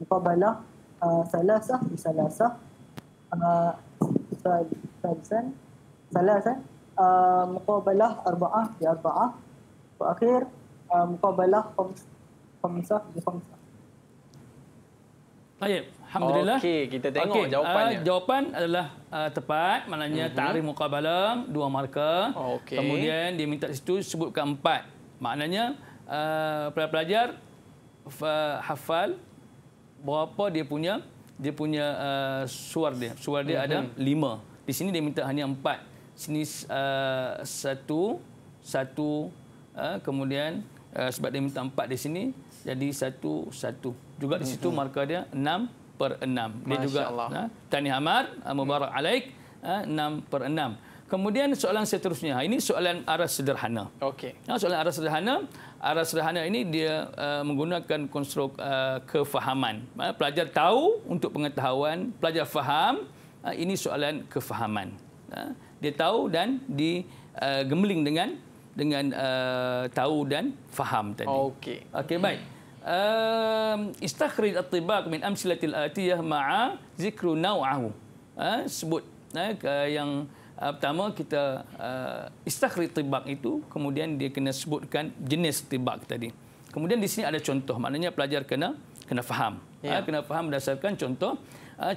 muqabalah uh, salasah di salasah uh, salisan salasan uh, muqabalah arba'ah di arba'ah akhir uh, muqabalah khamsah di khamsah Baik, Alhamdulillah. Okey, kita tengok okay. jawapannya. Uh, jawapan adalah uh, tepat, maknanya uh mhm. -huh. tarikh muqabalah, dua markah. Okay. Kemudian dia minta situ sebutkan empat. Maknanya ah, pelajar-pelajar uh, hafal berapa dia punya dia punya uh, suar dia. Suar dia uh -huh. ada mhm. lima. Di sini dia minta hanya empat. Di Sini uh, satu, satu, uh, kemudian uh, sebab dia minta empat di sini, jadi satu, satu. Juga di situ mhm. markah dia enam, per 6. Dia Masya juga Allah. Ha, Tani Hamar, ha, Mubarak hmm. Alaik, ha, 6 per 6. Kemudian soalan seterusnya. Ha, ini soalan arah sederhana. Okey. Ha, soalan arah sederhana. arah sederhana ini dia uh, menggunakan konstruk uh, kefahaman. Ha, pelajar tahu untuk pengetahuan. Pelajar faham. Ha, ini soalan kefahaman. Ha, dia tahu dan digembling dengan dengan uh, tahu dan faham tadi. Okey. Okey, baik. Hmm. Ehm, istakhrij at-tibaq min amsilatil atiyah ma'a zikru naw'ahu ha, sebut ha, yang ha, pertama kita istakhrij tibaq itu kemudian dia kena sebutkan jenis tibaq tadi kemudian di sini ada contoh maknanya pelajar kena kena faham ya. kena faham berdasarkan contoh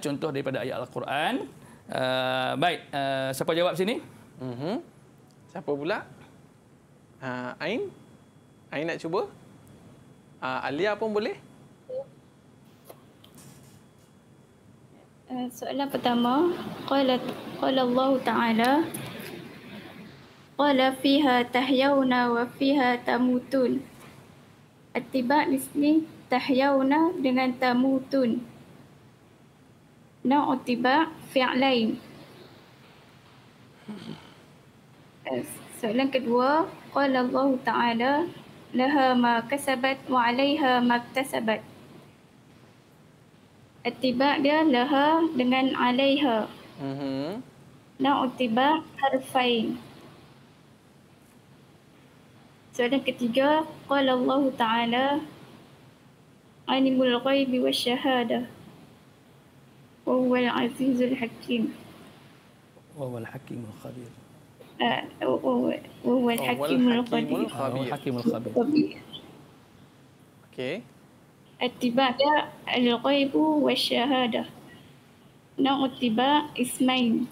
contoh daripada ayat al-Quran baik siapa jawab sini mhm. siapa pula Ain Ain nak cuba Uh, Alia pun boleh. soalan pertama qala qala Allah taala qala fiha tahyauna wa fiha tamutun atibat di sini tahyauna dengan tamutun na utiba fi'lain soalan kedua qala Allah taala laha ma kasabat wa alaiha ma kasabat. Itibak dia laha dengan alaiha. Mhm. Nah, itibak harfain. Soalan ketiga, qala Allah Taala Alimul ghaib wa syahada. Wa huwa al-azizul hakim. Wa hakimul khabir. Uh, wal hakimul oh, hakim Hakimul khabir. Oh, Okey. Ittiba' al-ghaib wa syahadah. Nau ittiba' ismail.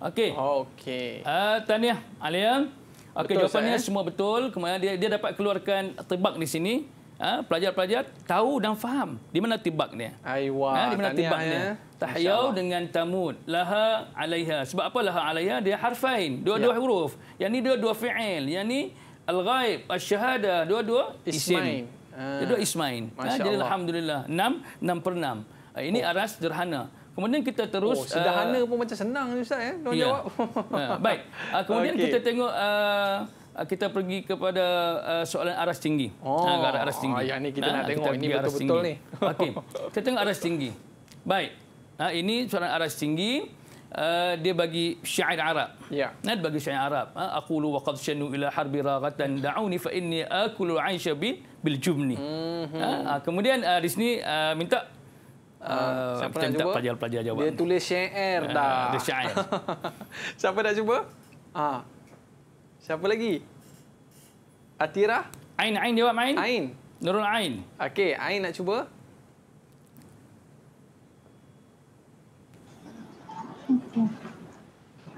Okey. Okey. Ah uh, tahniah Alia. Okey jawapannya saya, eh? semua betul. Kemudian dia dia dapat keluarkan tebak di sini. Ha, pelajar-pelajar tahu dan faham di mana tibaknya. Aiwah, ha, di mana tibaknya? Tahyau dengan tamud. Laha alaiha. Sebab apa laha alaiha? Dia harfain, dua-dua ya. huruf. Yang ni dua-dua fi'il. Yang ni al-ghaib, al-shahada dua-dua isim. Ah. Dua ismain. Ha, jadi ha, Allah. alhamdulillah enam enam per 6. Ha, ini oh. aras sederhana. Kemudian kita terus oh, sederhana uh, pun macam senang ustaz ya. Eh. Tolong ya. jawab. ha, baik. Uh, kemudian okay. kita tengok uh, Ah, kita pergi kepada ah, soalan aras tinggi. Oh, ha, arah aras tinggi. Yang ni kita ha, nak tengok kita ini betul-betul ni. Okey. Kita tengok aras tinggi. Baik. Ha, ini soalan aras tinggi. Uh, dia bagi syair Arab. Ya. Yeah. Dia bagi syair Arab. Ha, aku lu waqad shanu ila harbi raghatan da'uni fa inni akulu aisha bin bil jumni. Mm-hmm. Ha, kemudian uh, di sini uh, minta Uh, siapa kita nak cuba? pelajar-pelajar Dia tulis syair dah. Uh, dia syair. siapa nak cuba? Ah, Siapa lagi? Atira? Ain, Ain dia buat main? Ain. Nurul Ain. Okey, Ain nak cuba.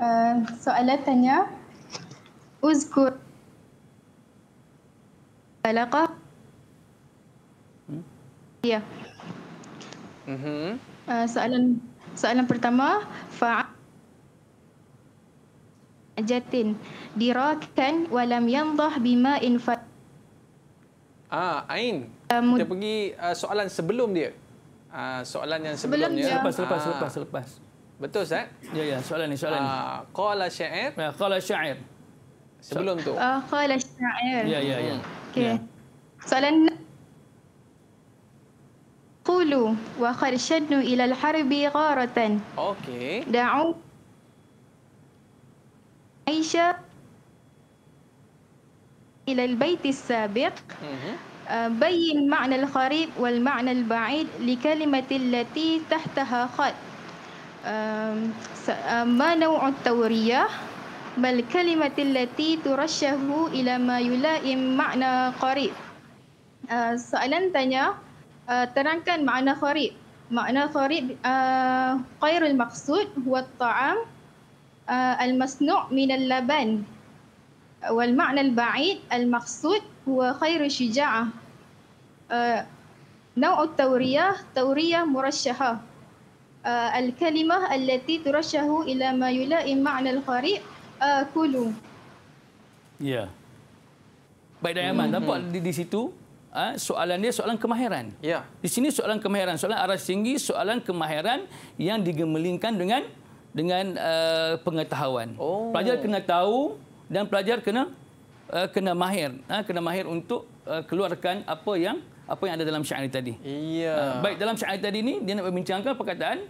Uh, soalan tanya uzkur alaqa hmm? ya yeah. mm -hmm. uh, soalan soalan pertama fa'a Ajatin dirakan walam yandah bima infa Ah Ain um, ah, dia pergi uh, soalan sebelum dia. Uh, soalan yang sebelumnya sebelum selepas selepas, ah. selepas selepas Betul tak? Ya ya soalan ni soalan. Ah qala sya'ir. Ya qala sya'ir. Sebelum tu. Ah qala sya'ir. Ya ya ya. Okey. Ya. Soalan Qulu wa kharshadnu ila al-harbi gharatan. Okey. Da'u عيشة إلى البيت السابق آه، بين معنى القريب والمعنى البعيد لكلمة التي تحتها خط ما نوع التورية ما الكلمة التي ترشه إلى ما يلائم معنى قريب آه، سألن tanya آه، ترانكن معنى قريب معنى قريب uh, المقصود هو الطعام uh, al-masnu' min al-laban wal ma'na al-ba'id al-maqsud huwa khairu shija'ah. Uh, نوع التورية تورية مرشحة uh, الكلمة التي ترشح إلى ما يلائم معنى القريء أكل uh, Ya. Yeah. Baik Dayaman, mm nampak di, situ ha, soalan dia soalan kemahiran. Ya. Di sini soalan kemahiran, soalan aras tinggi, soalan kemahiran yang digemelingkan dengan dengan uh, pengetahuan. Oh. Pelajar kena tahu dan pelajar kena uh, kena mahir, uh, kena mahir untuk uh, keluarkan apa yang apa yang ada dalam syair tadi. Iya. Uh, baik dalam syair tadi ini dia nak membincangkan perkataan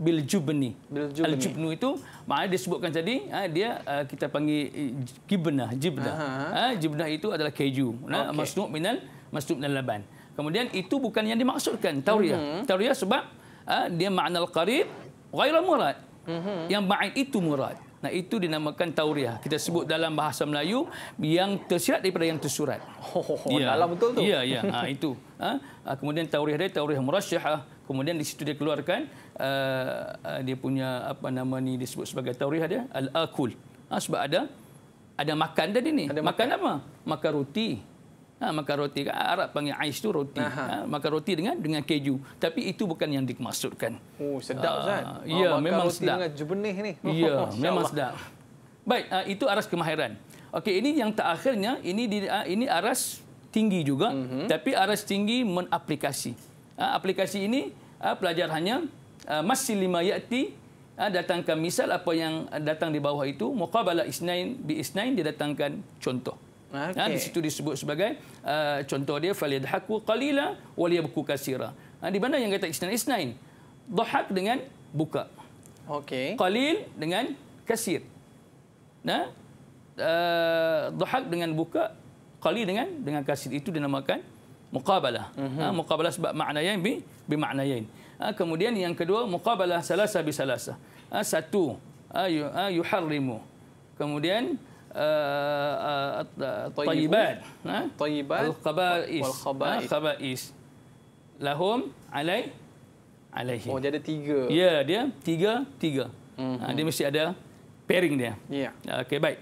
bil jubni. Bil jubni. Al jubnu itu maknanya disebutkan tadi uh, dia uh, kita panggil gibnah, eh, jibnah. Uh, jibnah itu adalah keju. Nah, okay. masnu' minal masnu' minal laban. Kemudian itu bukan yang dimaksudkan tauriah. Mm -hmm. Tauriah sebab uh, dia makna al-qarib ghairu murad hmm Yang ba'id itu murad. Nah itu dinamakan tauriah. Kita sebut dalam bahasa Melayu yang tersirat daripada yang tersurat. Oh, oh, oh ya. dalam betul tu. Ya, ya. Ha, itu. Ha? ha kemudian tauriah dia tauriah murasyahah. Ha, kemudian di situ dia keluarkan uh, uh dia punya apa nama ni disebut sebagai tauriah dia al-akul. Ha, sebab ada ada makan tadi ni. Ada makan, makan apa? Makan roti. Ha, makan roti kan Arab panggil ais tu roti. Ha, makan roti dengan dengan keju. Tapi itu bukan yang dimaksudkan. Oh, sedap kan? Uh, ya, oh, memang roti sedap. Dengan jubenih ni. Ya, memang sedap. Baik, uh, itu aras kemahiran. Okey, ini yang terakhirnya ini di, uh, ini aras tinggi juga. Mm -hmm. Tapi aras tinggi menaplikasi. Uh, aplikasi ini uh, pelajar hanya uh, masih lima yakti uh, datangkan misal apa yang datang di bawah itu muqabalah isnain bi isnain didatangkan contoh. Okay. Ha, di situ disebut sebagai uh, contoh dia falyadhaku qalila waliyabku kasira. Ha, di mana yang kata isnin isnin? Dhahak dengan buka. okay. Kalil dengan kasir. Nah. Uh, dhahak dengan buka, kalil dengan dengan kasir itu dinamakan muqabalah. Uh -huh. ha, muqabalah sebab maknanya bi bi maknayain. Ha, ah, kemudian yang kedua muqabalah salasa bi salasa. Ha, ah, satu ha, yu, ha, yuharrimu. Kemudian الطيبات طيبات القبائس القبائس لهم علي عليهم oh, ada tiga ya yeah, dia tiga tiga mm-hmm. dia mesti ada pairing dia yeah. okey baik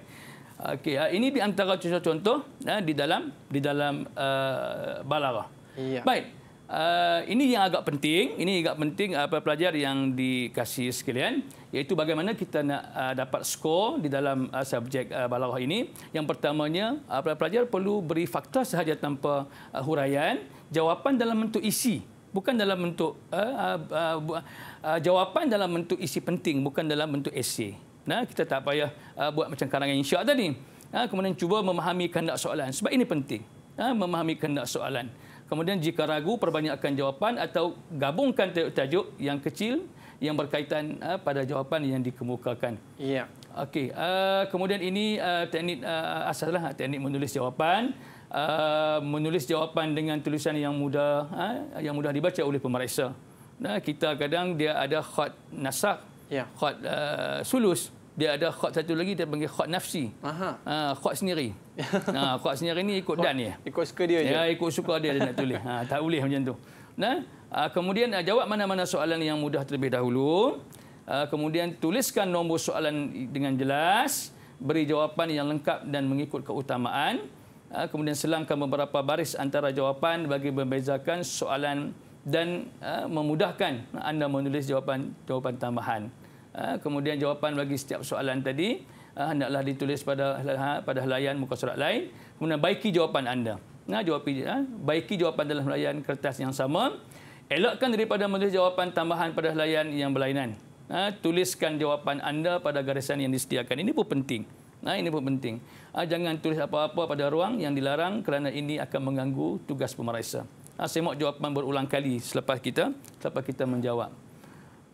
okey ha, ini di antara contoh-contoh ha, di dalam di dalam uh, balaghah yeah. baik Eh, ini yang agak penting, ini agak penting eh, apa pelajar yang dikasih sekalian, iaitu bagaimana kita nak eh, dapat skor di dalam subjek uh, ini. Yang pertamanya, pelajar perlu beri fakta sahaja tanpa uh, huraian, jawapan dalam bentuk isi, bukan dalam bentuk jawapan dalam bentuk isi penting, bukan dalam bentuk esei. Nah, kita tak payah uh, buat macam karangan insya tadi. kemudian cuba memahami kehendak soalan sebab ini penting. memahami kehendak soalan. Kemudian jika ragu, perbanyakkan jawapan atau gabungkan tajuk yang kecil yang berkaitan uh, pada jawapan yang dikemukakan. Ya. Okey. Uh, kemudian ini uh, teknik uh, asaslah teknik menulis jawapan. Uh, menulis jawapan dengan tulisan yang mudah uh, yang mudah dibaca oleh pemeriksa. Nah, kita kadang dia ada khat nasak, ya. khat uh, sulus dia ada khot satu lagi dia panggil khot nafsi. Aha. Ha, khot sendiri. Ha, khot sendiri ni ikut dan dia. Ikut suka dia ya, ikut suka dia, dia nak tulis. Ha, tak boleh macam tu. Nah, ha, kemudian ha, jawab mana-mana soalan yang mudah terlebih dahulu. Ha, kemudian tuliskan nombor soalan dengan jelas, beri jawapan yang lengkap dan mengikut keutamaan. Ha, kemudian selangkan beberapa baris antara jawapan bagi membezakan soalan dan ha, memudahkan anda menulis jawapan-jawapan tambahan. Ah, kemudian jawapan bagi setiap soalan tadi ah, hendaklah ditulis pada lah, ha, pada helaian muka surat lain kemudian baiki jawapan anda nah jawab ah. baiki jawapan dalam helaian kertas yang sama elakkan daripada menulis jawapan tambahan pada helaian yang berlainan tuliskan jawapan anda pada garisan yang disediakan ini pun penting nah ini pun penting jangan tulis apa-apa pada ruang yang dilarang kerana ini akan mengganggu tugas pemeriksa saya mahu jawapan berulang kali selepas kita selepas kita menjawab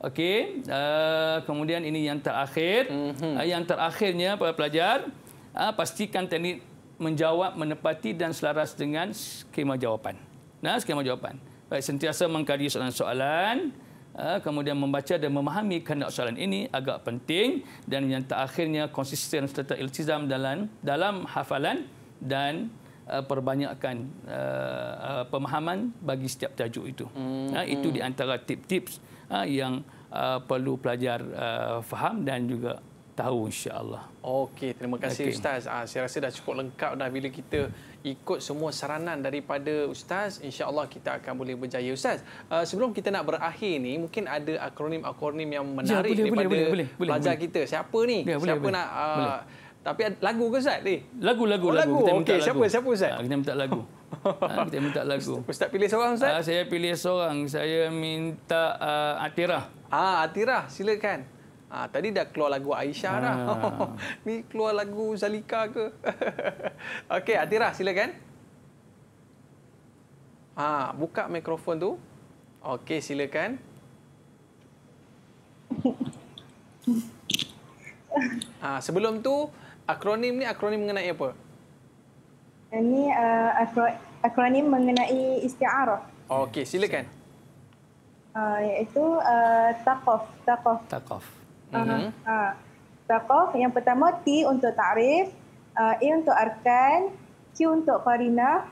Okey, uh, kemudian ini yang terakhir. Mm -hmm. uh, yang terakhirnya para pelajar, uh, pastikan teknik menjawab menepati dan selaras dengan skema jawapan. Nah, skema jawapan. Baik, sentiasa mengkaji soalan-soalan, uh, kemudian membaca dan memahami kandungan soalan ini agak penting dan yang terakhirnya konsisten serta iltizam dalam dalam hafalan dan uh, perbanyakkan uh, uh, pemahaman bagi setiap tajuk itu. Mm -hmm. uh, itu hmm. di antara tip-tips tip tips uh, yang uh, perlu pelajar uh, faham dan juga tahu insyaallah. Okey, terima kasih okay. ustaz. Ah saya rasa dah cukup lengkap dah bila kita ikut semua saranan daripada ustaz, insyaallah kita akan boleh berjaya ustaz. Uh, sebelum kita nak berakhir ni, mungkin ada akronim-akronim yang ya, menarik ya, boleh, daripada boleh, boleh, pelajar boleh. kita. Siapa ni? Ya, boleh, siapa boleh, nak Uh, boleh. tapi lagu ke ustaz Lagu-lagu lagu. Oh, Okey, siapa siapa ustaz? Kita lagu. Okay, Siapa, siapa, ustaz? kita minta lagu. ha, kita minta lagu. Ustaz pilih seorang Ustaz? Ha, saya pilih seorang. Saya minta uh, Atira. Ah, ha, ah, Atira, silakan. ha, tadi dah keluar lagu Aisyah dah. Ni keluar lagu Zalika ke? Okey, Atira, silakan. Ah, ha, buka mikrofon tu. Okey, silakan. Ah, ha, sebelum tu akronim ni akronim mengenai apa? Ini uh, akronim mengenai istiarah. Oh, Okey, silakan. Uh, iaitu uh, taqaf. Taqaf. Taqaf. Uh-huh. Uh, taqaf. Yang pertama, T untuk ta'rif. Uh, A untuk arkan. Q untuk qarina.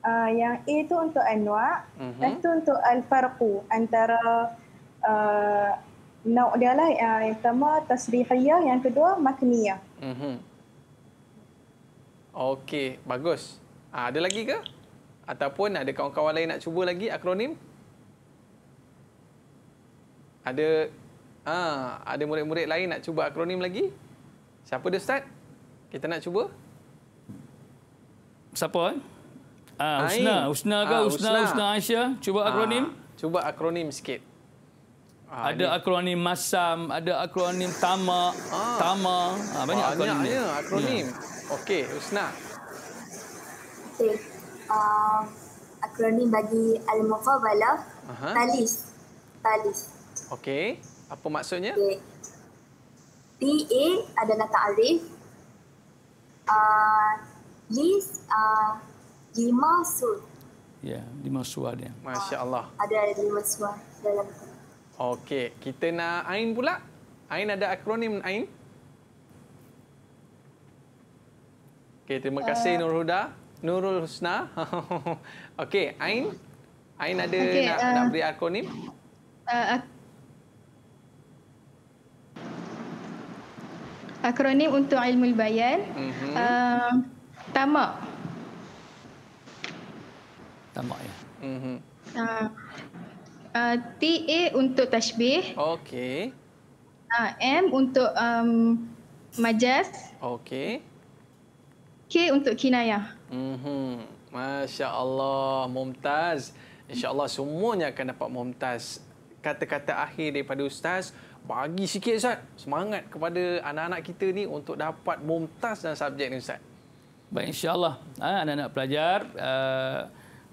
Uh, yang A itu untuk anwa. Uh-huh. Mhm. itu untuk al-farqu. Antara uh, nauk dia lah. Uh, yang pertama, tasrihiyah. Yang kedua, makniyah. Uh-huh. Okey, bagus. Ha, ada lagi ke? Ataupun ada kawan-kawan lain nak cuba lagi akronim? Ada ha, ada murid-murid lain nak cuba akronim lagi? Siapa dia Ustaz? Kita nak cuba? Siapa? Eh? Ah, ha, Usna, Usna ke? Ha, ah, Usna, Usna Aisyah, cuba ah, akronim. Ha, cuba akronim sikit. Ha, ada ini. akronim masam, ada akronim tama, ha. tama. Ha, banyak, banyak akronim. Banyak akronim. Ya. Okey, Husna. Okey. Uh, um, akronim bagi Al-Mufawala, uh-huh. Talis. Talis. Okey. Apa maksudnya? Okay. T-A adalah ta'rif. Uh, list, uh, lima sur. Ya, yeah, lima suar dia. Masya Allah. Uh, ah, ada lima suar dalam Okey, kita nak Ain pula. Ain ada akronim Ain? Okey, terima uh, kasih Nurul Huda. Nurul Husna. Okey, Ain. Ain ada okay, nak, uh, nak beri akronim? Uh, ak- akronim untuk ilmu bayan. Mm-hmm. Uh, tamak. Tamak, ya. Mm-hmm. Uh, uh, TA untuk tashbih. Okey. Uh, M untuk um, majas. Okey untuk kinayah. Mhm. Masya-Allah, mumtaz. Insya-Allah semuanya akan dapat mumtaz. Kata-kata akhir daripada ustaz, bagi sikit ustaz semangat kepada anak-anak kita ni untuk dapat mumtaz dalam subjek ni ustaz. Baik, insya-Allah. Ha, anak-anak pelajar uh,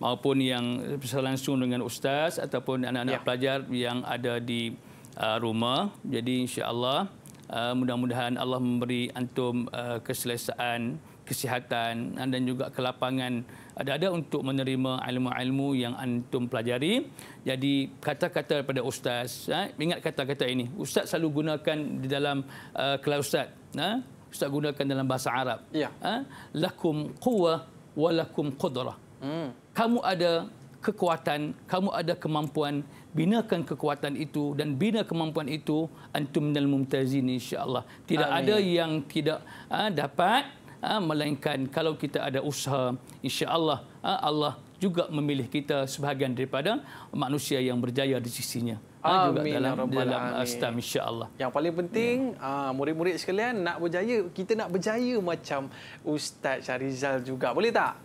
maupun yang bersama langsung dengan ustaz ataupun anak-anak ya. pelajar yang ada di uh, rumah. Jadi insya-Allah uh, mudah-mudahan Allah memberi antum uh, keselesaan kesihatan ah, dan juga ke lapangan ah, ada-ada untuk menerima ilmu-ilmu yang antum pelajari. Jadi kata-kata daripada ustaz, ah, ingat kata-kata ini. Ustaz selalu gunakan di dalam uh, kelas ustaz. Ha? Ustaz gunakan dalam bahasa Arab. Ya. Ha? Lakum quwa walakum lakum qudrah. Hmm. Kamu ada kekuatan, kamu ada kemampuan binakan kekuatan itu dan bina kemampuan itu antum minal mumtazin Allah. tidak Amin. ada yang tidak ha, dapat Ah, melainkan kalau kita ada usaha insya-Allah ah, Allah juga memilih kita sebahagian daripada manusia yang berjaya di sisinya. Ha, Amin. Juga dalam ya dalam insya-Allah. Yang paling penting ya. murid-murid sekalian nak berjaya, kita nak berjaya macam Ustaz Syarizal juga. Boleh tak?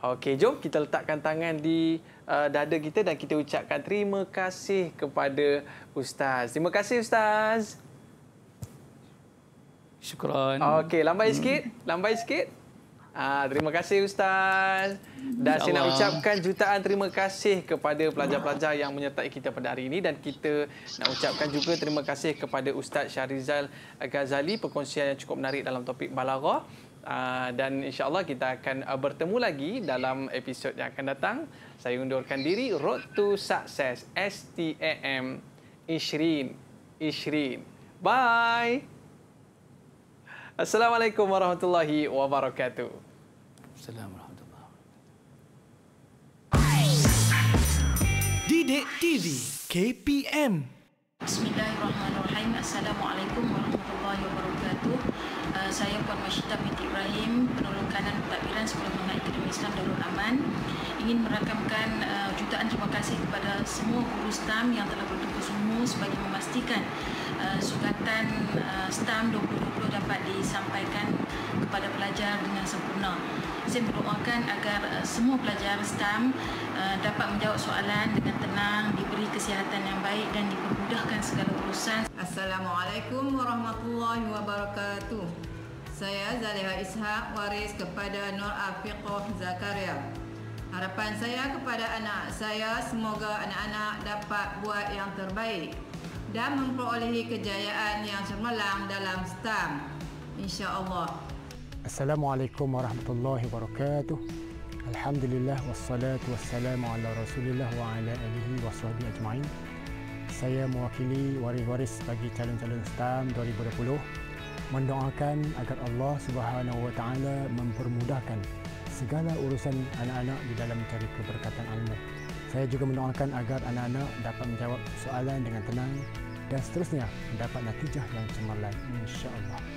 Okey, jom kita letakkan tangan di uh, dada kita dan kita ucapkan terima kasih kepada ustaz. Terima kasih ustaz. Syukran. Okey, lambai sikit, lambai sikit. Ah, terima kasih ustaz. Dan Insya saya nak ucapkan jutaan terima kasih kepada pelajar-pelajar yang menyertai kita pada hari ini dan kita nak ucapkan juga terima kasih kepada Ustaz Syarizal Ghazali perkongsian yang cukup menarik dalam topik balaghah. Ah, dan insya-Allah kita akan ah, bertemu lagi dalam episod yang akan datang. Saya undurkan diri Road to Success STAM Ishrin Ishrin. Bye. Assalamualaikum warahmatullahi wabarakatuh. Assalamualaikum Didik TV KPM Bismillahirrahmanirrahim Assalamualaikum warahmatullahi wabarakatuh uh, Saya Puan Masyita Binti Ibrahim Penolong Kanan Pentadbiran Sekolah Menengah Akademi Islam Darul Aman Ingin merakamkan uh, jutaan terima kasih kepada semua guru STAM Yang telah bertukar semua sebagai memastikan Eh, sukatan eh, STAM 2020 dapat disampaikan kepada pelajar dengan sempurna. Saya berdoakan agar eh, semua pelajar STAM dapat menjawab soalan dengan tenang, diberi kesihatan yang baik dan dipermudahkan segala urusan. Assalamualaikum warahmatullahi wabarakatuh. Saya Zaleha Ishak, waris kepada Nur Afiqoh Zakaria. Harapan saya kepada anak saya, semoga anak-anak dapat buat yang terbaik dan memperolehi kejayaan yang cemerlang dalam STAM. InsyaAllah. Assalamualaikum warahmatullahi wabarakatuh. Alhamdulillah wassalatu wassalamu ala rasulillah wa ala alihi wa ajma'in. Saya mewakili waris-waris bagi calon-calon STAM 2020 mendoakan agar Allah Subhanahu wa taala mempermudahkan segala urusan anak-anak di dalam mencari keberkatan ilmu. Saya juga mendoakan agar anak-anak dapat menjawab soalan dengan tenang dan seterusnya mendapat natijah yang cemerlang insya-Allah.